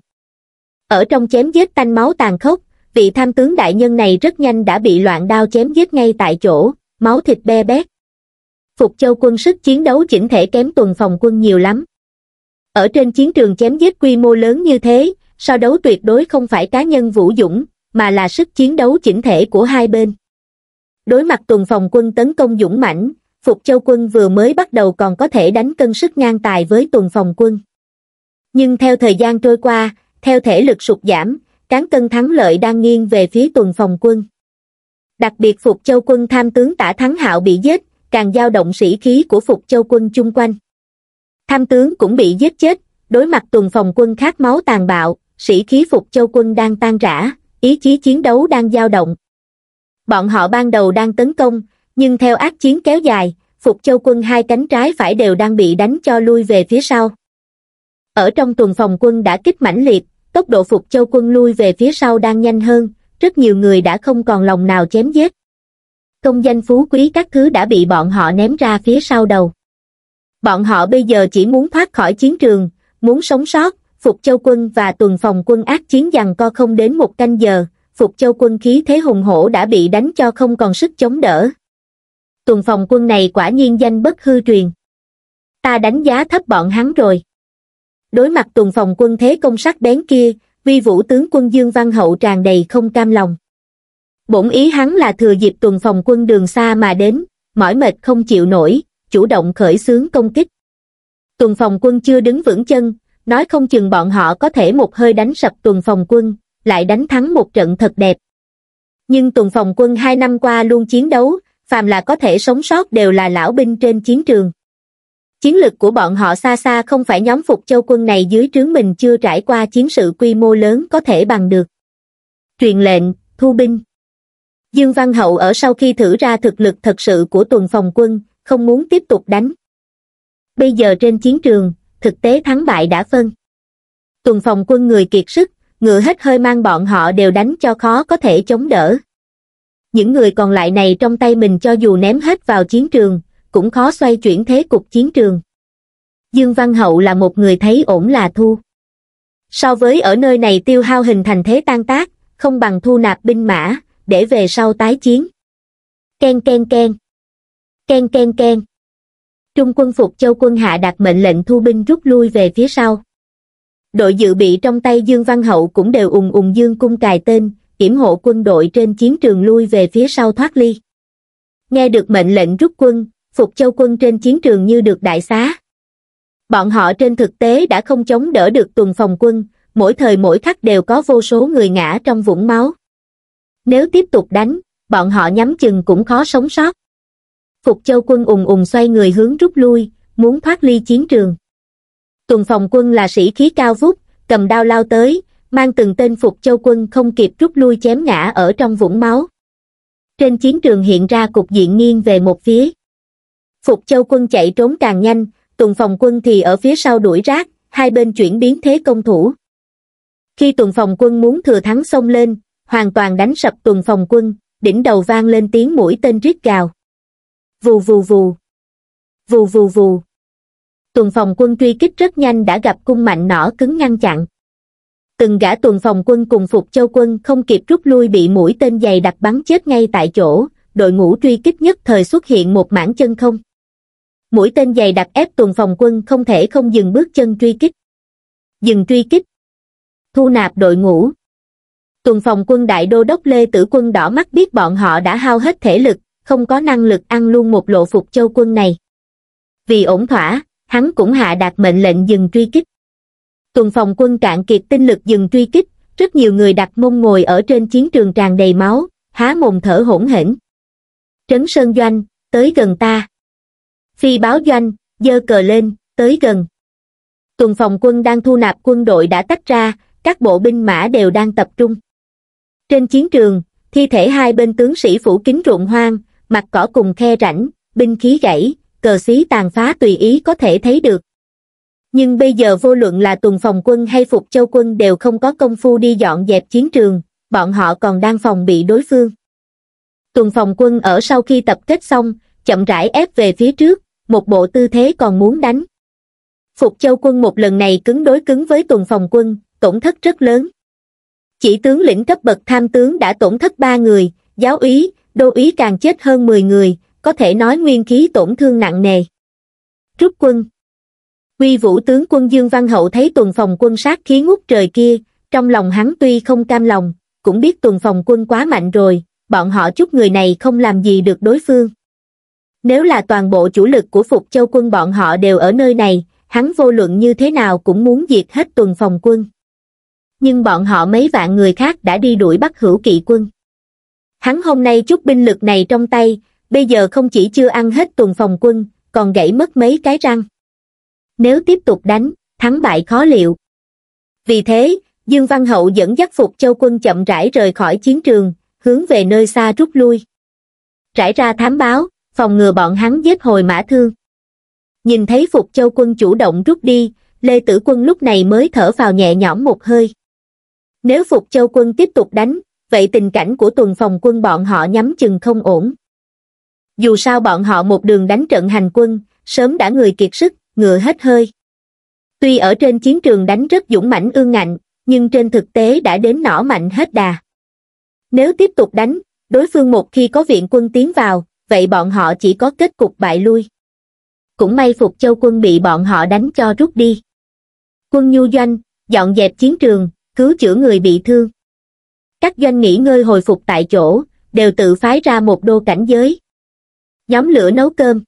Ở trong chém giết tanh máu tàn khốc, vị tham tướng đại nhân này rất nhanh đã bị loạn đao chém giết ngay tại chỗ, máu thịt be bét phục châu quân sức chiến đấu chỉnh thể kém tuần phòng quân nhiều lắm ở trên chiến trường chém giết quy mô lớn như thế so đấu tuyệt đối không phải cá nhân vũ dũng mà là sức chiến đấu chỉnh thể của hai bên đối mặt tuần phòng quân tấn công dũng mãnh phục châu quân vừa mới bắt đầu còn có thể đánh cân sức ngang tài với tuần phòng quân nhưng theo thời gian trôi qua theo thể lực sụt giảm cán cân thắng lợi đang nghiêng về phía tuần phòng quân đặc biệt phục châu quân tham tướng tả thắng hạo bị giết càng dao động sĩ khí của Phục Châu quân chung quanh. Tham tướng cũng bị giết chết, đối mặt tuần phòng quân khát máu tàn bạo, sĩ khí Phục Châu quân đang tan rã, ý chí chiến đấu đang dao động. Bọn họ ban đầu đang tấn công, nhưng theo ác chiến kéo dài, Phục Châu quân hai cánh trái phải đều đang bị đánh cho lui về phía sau. Ở trong tuần phòng quân đã kích mãnh liệt, tốc độ Phục Châu quân lui về phía sau đang nhanh hơn, rất nhiều người đã không còn lòng nào chém giết công danh phú quý các thứ đã bị bọn họ ném ra phía sau đầu. Bọn họ bây giờ chỉ muốn thoát khỏi chiến trường, muốn sống sót, Phục Châu quân và tuần phòng quân ác chiến rằng co không đến một canh giờ, Phục Châu quân khí thế hùng hổ đã bị đánh cho không còn sức chống đỡ. Tuần phòng quân này quả nhiên danh bất hư truyền. Ta đánh giá thấp bọn hắn rồi. Đối mặt tuần phòng quân thế công sắc bén kia, vi vũ tướng quân Dương Văn Hậu tràn đầy không cam lòng bổn ý hắn là thừa dịp tuần phòng quân đường xa mà đến, mỏi mệt không chịu nổi, chủ động khởi xướng công kích. Tuần phòng quân chưa đứng vững chân, nói không chừng bọn họ có thể một hơi đánh sập tuần phòng quân, lại đánh thắng một trận thật đẹp. Nhưng tuần phòng quân hai năm qua luôn chiến đấu, phàm là có thể sống sót đều là lão binh trên chiến trường. Chiến lực của bọn họ xa xa không phải nhóm phục châu quân này dưới trướng mình chưa trải qua chiến sự quy mô lớn có thể bằng được. Truyền lệnh, thu binh. Dương Văn Hậu ở sau khi thử ra thực lực thật sự của tuần phòng quân, không muốn tiếp tục đánh. Bây giờ trên chiến trường, thực tế thắng bại đã phân. Tuần phòng quân người kiệt sức, ngựa hết hơi mang bọn họ đều đánh cho khó có thể chống đỡ. Những người còn lại này trong tay mình cho dù ném hết vào chiến trường, cũng khó xoay chuyển thế cục chiến trường. Dương Văn Hậu là một người thấy ổn là thu. So với ở nơi này tiêu hao hình thành thế tan tác, không bằng thu nạp binh mã, để về sau tái chiến. Ken ken ken. Ken ken ken. Trung quân Phục Châu quân hạ đặt mệnh lệnh thu binh rút lui về phía sau. Đội dự bị trong tay Dương Văn Hậu cũng đều ùng ùng dương cung cài tên, kiểm hộ quân đội trên chiến trường lui về phía sau thoát ly. Nghe được mệnh lệnh rút quân, Phục Châu quân trên chiến trường như được đại xá. Bọn họ trên thực tế đã không chống đỡ được tuần phòng quân, mỗi thời mỗi khắc đều có vô số người ngã trong vũng máu nếu tiếp tục đánh, bọn họ nhắm chừng cũng khó sống sót. Phục Châu quân ùng ùng xoay người hướng rút lui, muốn thoát ly chiến trường. Tuần phòng quân là sĩ khí cao vút, cầm đao lao tới, mang từng tên Phục Châu quân không kịp rút lui chém ngã ở trong vũng máu. Trên chiến trường hiện ra cục diện nghiêng về một phía. Phục Châu quân chạy trốn càng nhanh, Tuần phòng quân thì ở phía sau đuổi rác, hai bên chuyển biến thế công thủ. Khi Tuần phòng quân muốn thừa thắng xông lên, hoàn toàn đánh sập tuần phòng quân, đỉnh đầu vang lên tiếng mũi tên rít gào. Vù vù vù. Vù vù vù. Tuần phòng quân truy kích rất nhanh đã gặp cung mạnh nỏ cứng ngăn chặn. Từng gã tuần phòng quân cùng phục châu quân không kịp rút lui bị mũi tên dày đặc bắn chết ngay tại chỗ, đội ngũ truy kích nhất thời xuất hiện một mảng chân không. Mũi tên dày đặc ép tuần phòng quân không thể không dừng bước chân truy kích. Dừng truy kích. Thu nạp đội ngũ, tuần phòng quân đại đô đốc Lê Tử Quân đỏ mắt biết bọn họ đã hao hết thể lực, không có năng lực ăn luôn một lộ phục châu quân này. Vì ổn thỏa, hắn cũng hạ đạt mệnh lệnh dừng truy kích. Tuần phòng quân cạn kiệt tinh lực dừng truy kích, rất nhiều người đặt mông ngồi ở trên chiến trường tràn đầy máu, há mồm thở hỗn hển. Trấn Sơn Doanh, tới gần ta. Phi báo Doanh, dơ cờ lên, tới gần. Tuần phòng quân đang thu nạp quân đội đã tách ra, các bộ binh mã đều đang tập trung. Trên chiến trường, thi thể hai bên tướng sĩ phủ kính ruộng hoang, mặt cỏ cùng khe rảnh, binh khí gãy, cờ xí tàn phá tùy ý có thể thấy được. Nhưng bây giờ vô luận là tuần phòng quân hay phục châu quân đều không có công phu đi dọn dẹp chiến trường, bọn họ còn đang phòng bị đối phương. Tuần phòng quân ở sau khi tập kết xong, chậm rãi ép về phía trước, một bộ tư thế còn muốn đánh. Phục châu quân một lần này cứng đối cứng với tuần phòng quân, tổn thất rất lớn chỉ tướng lĩnh cấp bậc tham tướng đã tổn thất ba người giáo úy đô úy càng chết hơn mười người có thể nói nguyên khí tổn thương nặng nề rút quân huy vũ tướng quân dương văn hậu thấy tuần phòng quân sát khí ngút trời kia trong lòng hắn tuy không cam lòng cũng biết tuần phòng quân quá mạnh rồi bọn họ chút người này không làm gì được đối phương nếu là toàn bộ chủ lực của Phục Châu quân bọn họ đều ở nơi này, hắn vô luận như thế nào cũng muốn diệt hết tuần phòng quân nhưng bọn họ mấy vạn người khác đã đi đuổi bắt hữu kỵ quân. Hắn hôm nay chút binh lực này trong tay, bây giờ không chỉ chưa ăn hết tuần phòng quân, còn gãy mất mấy cái răng. Nếu tiếp tục đánh, thắng bại khó liệu. Vì thế, Dương Văn Hậu dẫn dắt Phục Châu quân chậm rãi rời khỏi chiến trường, hướng về nơi xa rút lui. Trải ra thám báo, phòng ngừa bọn hắn giết hồi mã thương. Nhìn thấy Phục Châu quân chủ động rút đi, Lê Tử Quân lúc này mới thở vào nhẹ nhõm một hơi. Nếu Phục Châu quân tiếp tục đánh, vậy tình cảnh của tuần phòng quân bọn họ nhắm chừng không ổn. Dù sao bọn họ một đường đánh trận hành quân, sớm đã người kiệt sức, ngựa hết hơi. Tuy ở trên chiến trường đánh rất dũng mãnh ương ngạnh, nhưng trên thực tế đã đến nỏ mạnh hết đà. Nếu tiếp tục đánh, đối phương một khi có viện quân tiến vào, vậy bọn họ chỉ có kết cục bại lui. Cũng may Phục Châu quân bị bọn họ đánh cho rút đi. Quân nhu doanh, dọn dẹp chiến trường, cứu chữa người bị thương. Các doanh nghỉ ngơi hồi phục tại chỗ, đều tự phái ra một đô cảnh giới. Nhóm lửa nấu cơm.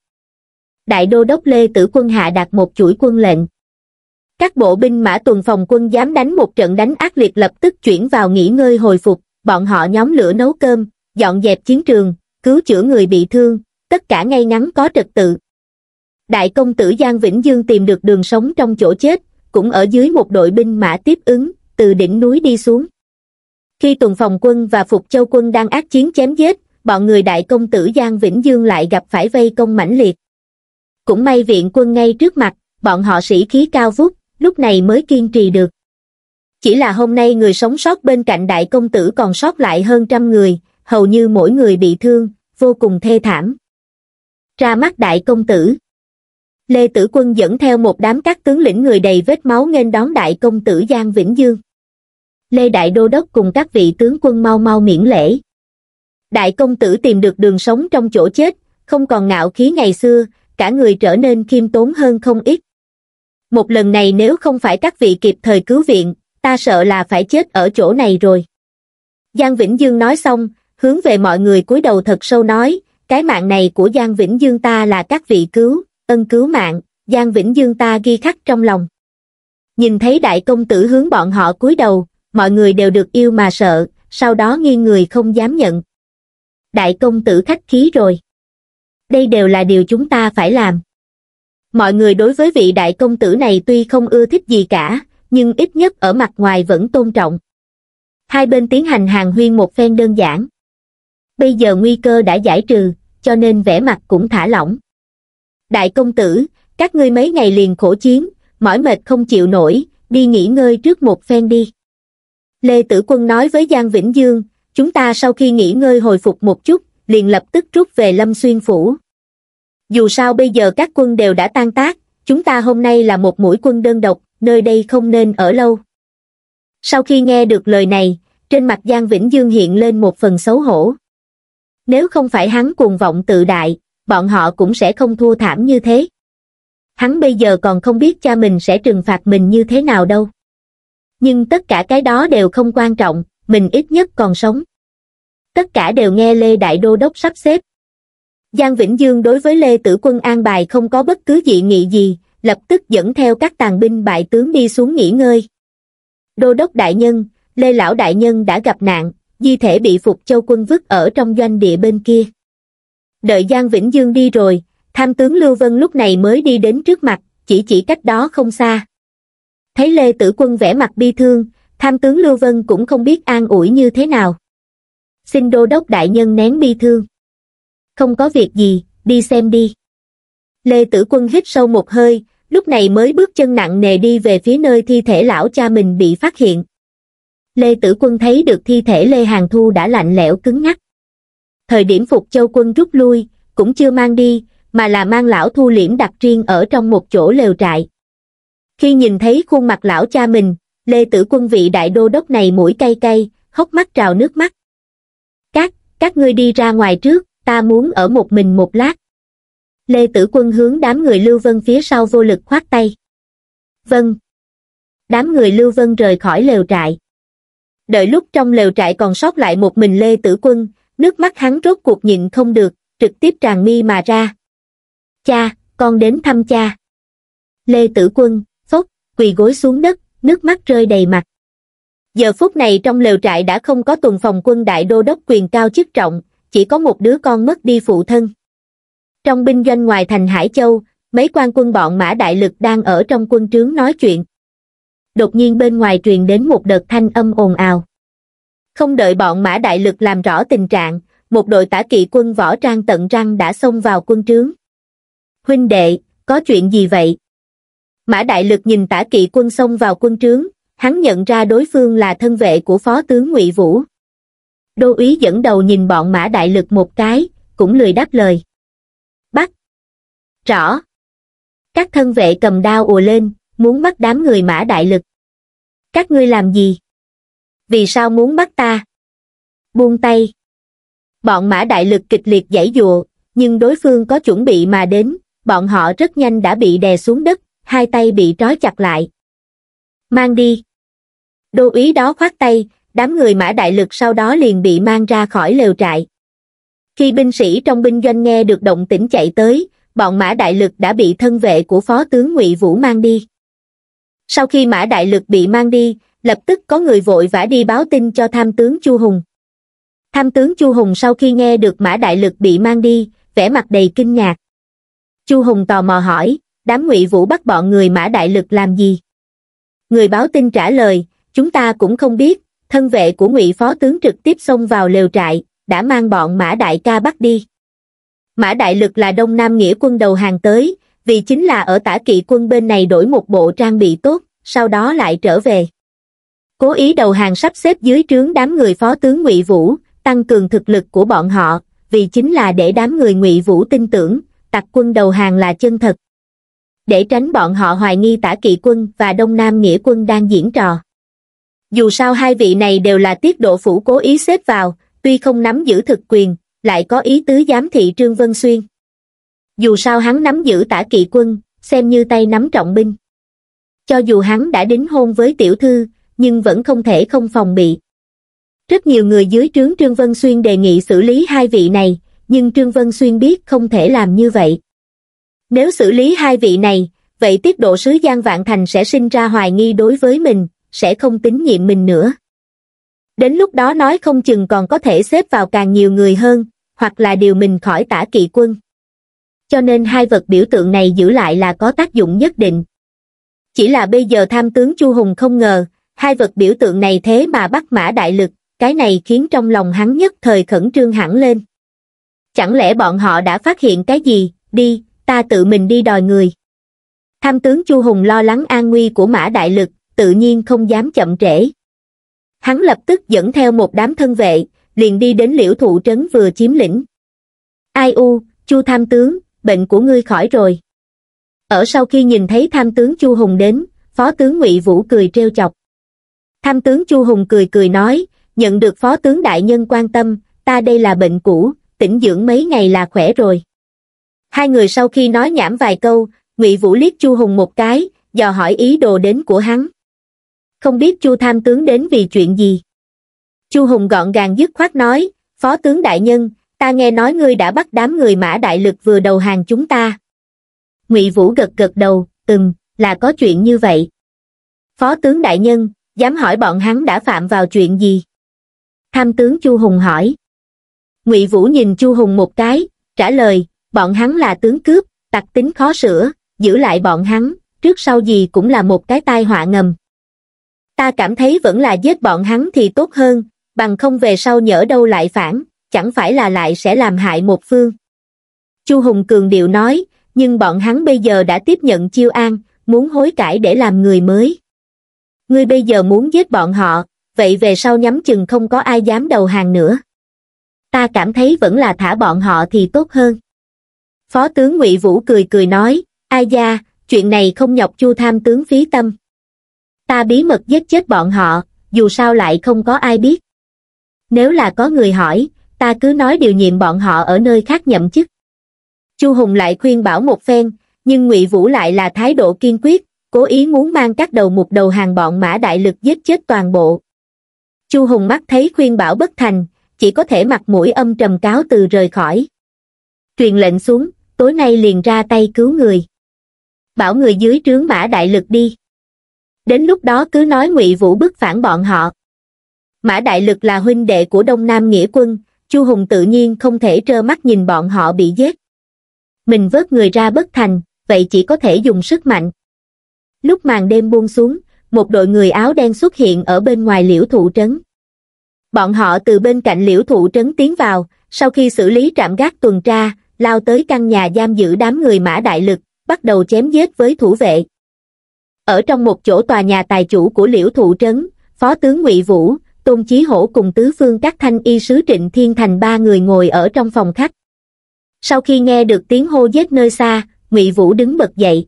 Đại đô đốc Lê Tử Quân hạ đặt một chuỗi quân lệnh. Các bộ binh mã tuần phòng quân dám đánh một trận đánh ác liệt lập tức chuyển vào nghỉ ngơi hồi phục, bọn họ nhóm lửa nấu cơm, dọn dẹp chiến trường, cứu chữa người bị thương, tất cả ngay ngắn có trật tự. Đại công tử Giang Vĩnh Dương tìm được đường sống trong chỗ chết, cũng ở dưới một đội binh mã tiếp ứng, từ đỉnh núi đi xuống khi tuần phòng quân và phục châu quân đang ác chiến chém giết bọn người đại công tử giang vĩnh dương lại gặp phải vây công mãnh liệt cũng may viện quân ngay trước mặt bọn họ sĩ khí cao vút lúc này mới kiên trì được chỉ là hôm nay người sống sót bên cạnh đại công tử còn sót lại hơn trăm người hầu như mỗi người bị thương vô cùng thê thảm ra mắt đại công tử lê tử quân dẫn theo một đám các tướng lĩnh người đầy vết máu nghênh đón đại công tử giang vĩnh dương lê đại đô đốc cùng các vị tướng quân mau mau miễn lễ đại công tử tìm được đường sống trong chỗ chết không còn ngạo khí ngày xưa cả người trở nên khiêm tốn hơn không ít một lần này nếu không phải các vị kịp thời cứu viện ta sợ là phải chết ở chỗ này rồi giang vĩnh dương nói xong hướng về mọi người cúi đầu thật sâu nói cái mạng này của giang vĩnh dương ta là các vị cứu ân cứu mạng giang vĩnh dương ta ghi khắc trong lòng nhìn thấy đại công tử hướng bọn họ cúi đầu mọi người đều được yêu mà sợ sau đó nghiêng người không dám nhận đại công tử khách khí rồi đây đều là điều chúng ta phải làm mọi người đối với vị đại công tử này tuy không ưa thích gì cả nhưng ít nhất ở mặt ngoài vẫn tôn trọng hai bên tiến hành hàng huyên một phen đơn giản bây giờ nguy cơ đã giải trừ cho nên vẻ mặt cũng thả lỏng đại công tử các ngươi mấy ngày liền khổ chiến mỏi mệt không chịu nổi đi nghỉ ngơi trước một phen đi Lê Tử Quân nói với Giang Vĩnh Dương, chúng ta sau khi nghỉ ngơi hồi phục một chút, liền lập tức rút về Lâm Xuyên Phủ. Dù sao bây giờ các quân đều đã tan tác, chúng ta hôm nay là một mũi quân đơn độc, nơi đây không nên ở lâu. Sau khi nghe được lời này, trên mặt Giang Vĩnh Dương hiện lên một phần xấu hổ. Nếu không phải hắn cuồng vọng tự đại, bọn họ cũng sẽ không thua thảm như thế. Hắn bây giờ còn không biết cha mình sẽ trừng phạt mình như thế nào đâu nhưng tất cả cái đó đều không quan trọng mình ít nhất còn sống tất cả đều nghe lê đại đô đốc sắp xếp giang vĩnh dương đối với lê tử quân an bài không có bất cứ dị nghị gì lập tức dẫn theo các tàn binh bại tướng đi xuống nghỉ ngơi đô đốc đại nhân lê lão đại nhân đã gặp nạn di thể bị phục châu quân vứt ở trong doanh địa bên kia đợi giang vĩnh dương đi rồi tham tướng lưu vân lúc này mới đi đến trước mặt chỉ chỉ cách đó không xa thấy lê tử quân vẻ mặt bi thương tham tướng lưu vân cũng không biết an ủi như thế nào xin đô đốc đại nhân nén bi thương không có việc gì đi xem đi lê tử quân hít sâu một hơi lúc này mới bước chân nặng nề đi về phía nơi thi thể lão cha mình bị phát hiện lê tử quân thấy được thi thể lê hàng thu đã lạnh lẽo cứng ngắc thời điểm phục châu quân rút lui cũng chưa mang đi mà là mang lão thu liễm đặt riêng ở trong một chỗ lều trại khi nhìn thấy khuôn mặt lão cha mình, Lê Tử Quân vị đại đô đốc này mũi cay cay, hốc mắt trào nước mắt. Các, các ngươi đi ra ngoài trước, ta muốn ở một mình một lát. Lê Tử Quân hướng đám người Lưu Vân phía sau vô lực khoát tay. Vâng. Đám người Lưu Vân rời khỏi lều trại. Đợi lúc trong lều trại còn sót lại một mình Lê Tử Quân, nước mắt hắn rốt cuộc nhịn không được, trực tiếp tràn mi mà ra. Cha, con đến thăm cha. Lê Tử Quân, quỳ gối xuống đất, nước mắt rơi đầy mặt. Giờ phút này trong lều trại đã không có tuần phòng quân đại đô đốc quyền cao chức trọng, chỉ có một đứa con mất đi phụ thân. Trong binh doanh ngoài thành Hải Châu, mấy quan quân bọn Mã Đại Lực đang ở trong quân trướng nói chuyện. Đột nhiên bên ngoài truyền đến một đợt thanh âm ồn ào. Không đợi bọn Mã Đại Lực làm rõ tình trạng, một đội tả kỵ quân võ trang tận răng đã xông vào quân trướng. Huynh đệ, có chuyện gì vậy? Mã Đại Lực nhìn tả kỵ quân xông vào quân trướng, hắn nhận ra đối phương là thân vệ của phó tướng ngụy Vũ. Đô úy dẫn đầu nhìn bọn Mã Đại Lực một cái, cũng lười đáp lời. Bắt! Rõ! Các thân vệ cầm đao ùa lên, muốn bắt đám người Mã Đại Lực. Các ngươi làm gì? Vì sao muốn bắt ta? Buông tay! Bọn Mã Đại Lực kịch liệt giải dùa, nhưng đối phương có chuẩn bị mà đến, bọn họ rất nhanh đã bị đè xuống đất, hai tay bị trói chặt lại. Mang đi. Đô úy đó khoát tay, đám người mã đại lực sau đó liền bị mang ra khỏi lều trại. Khi binh sĩ trong binh doanh nghe được động tĩnh chạy tới, bọn mã đại lực đã bị thân vệ của phó tướng ngụy Vũ mang đi. Sau khi mã đại lực bị mang đi, lập tức có người vội vã đi báo tin cho tham tướng Chu Hùng. Tham tướng Chu Hùng sau khi nghe được mã đại lực bị mang đi, vẻ mặt đầy kinh ngạc. Chu Hùng tò mò hỏi, đám ngụy vũ bắt bọn người mã đại lực làm gì? Người báo tin trả lời, chúng ta cũng không biết, thân vệ của ngụy phó tướng trực tiếp xông vào lều trại, đã mang bọn mã đại ca bắt đi. Mã đại lực là đông nam nghĩa quân đầu hàng tới, vì chính là ở tả kỵ quân bên này đổi một bộ trang bị tốt, sau đó lại trở về. Cố ý đầu hàng sắp xếp dưới trướng đám người phó tướng ngụy Vũ, tăng cường thực lực của bọn họ, vì chính là để đám người ngụy Vũ tin tưởng, tặc quân đầu hàng là chân thật để tránh bọn họ hoài nghi tả kỵ quân và đông nam nghĩa quân đang diễn trò dù sao hai vị này đều là tiết độ phủ cố ý xếp vào tuy không nắm giữ thực quyền lại có ý tứ giám thị trương vân xuyên dù sao hắn nắm giữ tả kỵ quân xem như tay nắm trọng binh cho dù hắn đã đính hôn với tiểu thư nhưng vẫn không thể không phòng bị rất nhiều người dưới trướng trương vân xuyên đề nghị xử lý hai vị này nhưng trương vân xuyên biết không thể làm như vậy nếu xử lý hai vị này, vậy tiết độ sứ Giang Vạn Thành sẽ sinh ra hoài nghi đối với mình, sẽ không tín nhiệm mình nữa. Đến lúc đó nói không chừng còn có thể xếp vào càng nhiều người hơn, hoặc là điều mình khỏi tả kỵ quân. Cho nên hai vật biểu tượng này giữ lại là có tác dụng nhất định. Chỉ là bây giờ tham tướng Chu Hùng không ngờ, hai vật biểu tượng này thế mà bắt mã đại lực, cái này khiến trong lòng hắn nhất thời khẩn trương hẳn lên. Chẳng lẽ bọn họ đã phát hiện cái gì, đi, ta tự mình đi đòi người tham tướng chu hùng lo lắng an nguy của mã đại lực tự nhiên không dám chậm trễ hắn lập tức dẫn theo một đám thân vệ liền đi đến liễu thụ trấn vừa chiếm lĩnh ai u chu tham tướng bệnh của ngươi khỏi rồi ở sau khi nhìn thấy tham tướng chu hùng đến phó tướng ngụy vũ cười treo chọc tham tướng chu hùng cười cười nói nhận được phó tướng đại nhân quan tâm ta đây là bệnh cũ tỉnh dưỡng mấy ngày là khỏe rồi hai người sau khi nói nhảm vài câu ngụy vũ liếc chu hùng một cái dò hỏi ý đồ đến của hắn không biết chu tham tướng đến vì chuyện gì chu hùng gọn gàng dứt khoát nói phó tướng đại nhân ta nghe nói ngươi đã bắt đám người mã đại lực vừa đầu hàng chúng ta ngụy vũ gật gật đầu từng là có chuyện như vậy phó tướng đại nhân dám hỏi bọn hắn đã phạm vào chuyện gì tham tướng chu hùng hỏi ngụy vũ nhìn chu hùng một cái trả lời bọn hắn là tướng cướp, tặc tính khó sửa, giữ lại bọn hắn, trước sau gì cũng là một cái tai họa ngầm. Ta cảm thấy vẫn là giết bọn hắn thì tốt hơn, bằng không về sau nhỡ đâu lại phản, chẳng phải là lại sẽ làm hại một phương. Chu Hùng Cường Điệu nói, nhưng bọn hắn bây giờ đã tiếp nhận chiêu an, muốn hối cải để làm người mới. Ngươi bây giờ muốn giết bọn họ, vậy về sau nhắm chừng không có ai dám đầu hàng nữa. Ta cảm thấy vẫn là thả bọn họ thì tốt hơn. Phó tướng Ngụy Vũ cười cười nói, ai da, chuyện này không nhọc chu tham tướng phí tâm. Ta bí mật giết chết bọn họ, dù sao lại không có ai biết. Nếu là có người hỏi, ta cứ nói điều nhiệm bọn họ ở nơi khác nhậm chức. Chu Hùng lại khuyên bảo một phen, nhưng Ngụy Vũ lại là thái độ kiên quyết, cố ý muốn mang các đầu mục đầu hàng bọn mã đại lực giết chết toàn bộ. Chu Hùng mắt thấy khuyên bảo bất thành, chỉ có thể mặt mũi âm trầm cáo từ rời khỏi. Truyền lệnh xuống, tối nay liền ra tay cứu người bảo người dưới trướng mã đại lực đi đến lúc đó cứ nói ngụy vũ bức phản bọn họ mã đại lực là huynh đệ của đông nam nghĩa quân chu hùng tự nhiên không thể trơ mắt nhìn bọn họ bị giết mình vớt người ra bất thành vậy chỉ có thể dùng sức mạnh lúc màn đêm buông xuống một đội người áo đen xuất hiện ở bên ngoài liễu thụ trấn bọn họ từ bên cạnh liễu thụ trấn tiến vào sau khi xử lý trạm gác tuần tra lao tới căn nhà giam giữ đám người mã đại lực, bắt đầu chém giết với thủ vệ. Ở trong một chỗ tòa nhà tài chủ của Liễu Thụ Trấn, Phó tướng ngụy Vũ, Tôn Chí Hổ cùng tứ phương các thanh y sứ trịnh thiên thành ba người ngồi ở trong phòng khách. Sau khi nghe được tiếng hô giết nơi xa, ngụy Vũ đứng bật dậy.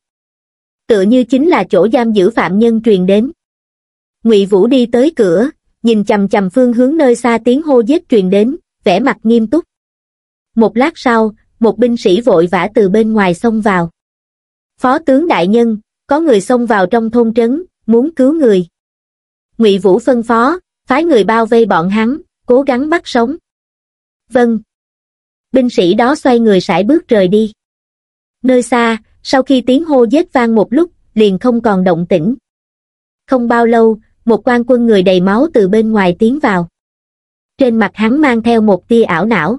Tựa như chính là chỗ giam giữ phạm nhân truyền đến. ngụy Vũ đi tới cửa, nhìn chầm chầm phương hướng nơi xa tiếng hô giết truyền đến, vẻ mặt nghiêm túc. Một lát sau, một binh sĩ vội vã từ bên ngoài xông vào. Phó tướng đại nhân, có người xông vào trong thôn trấn, muốn cứu người. Ngụy Vũ phân phó, phái người bao vây bọn hắn, cố gắng bắt sống. Vâng. Binh sĩ đó xoay người sải bước rời đi. Nơi xa, sau khi tiếng hô giết vang một lúc, liền không còn động tĩnh. Không bao lâu, một quan quân người đầy máu từ bên ngoài tiến vào. Trên mặt hắn mang theo một tia ảo não.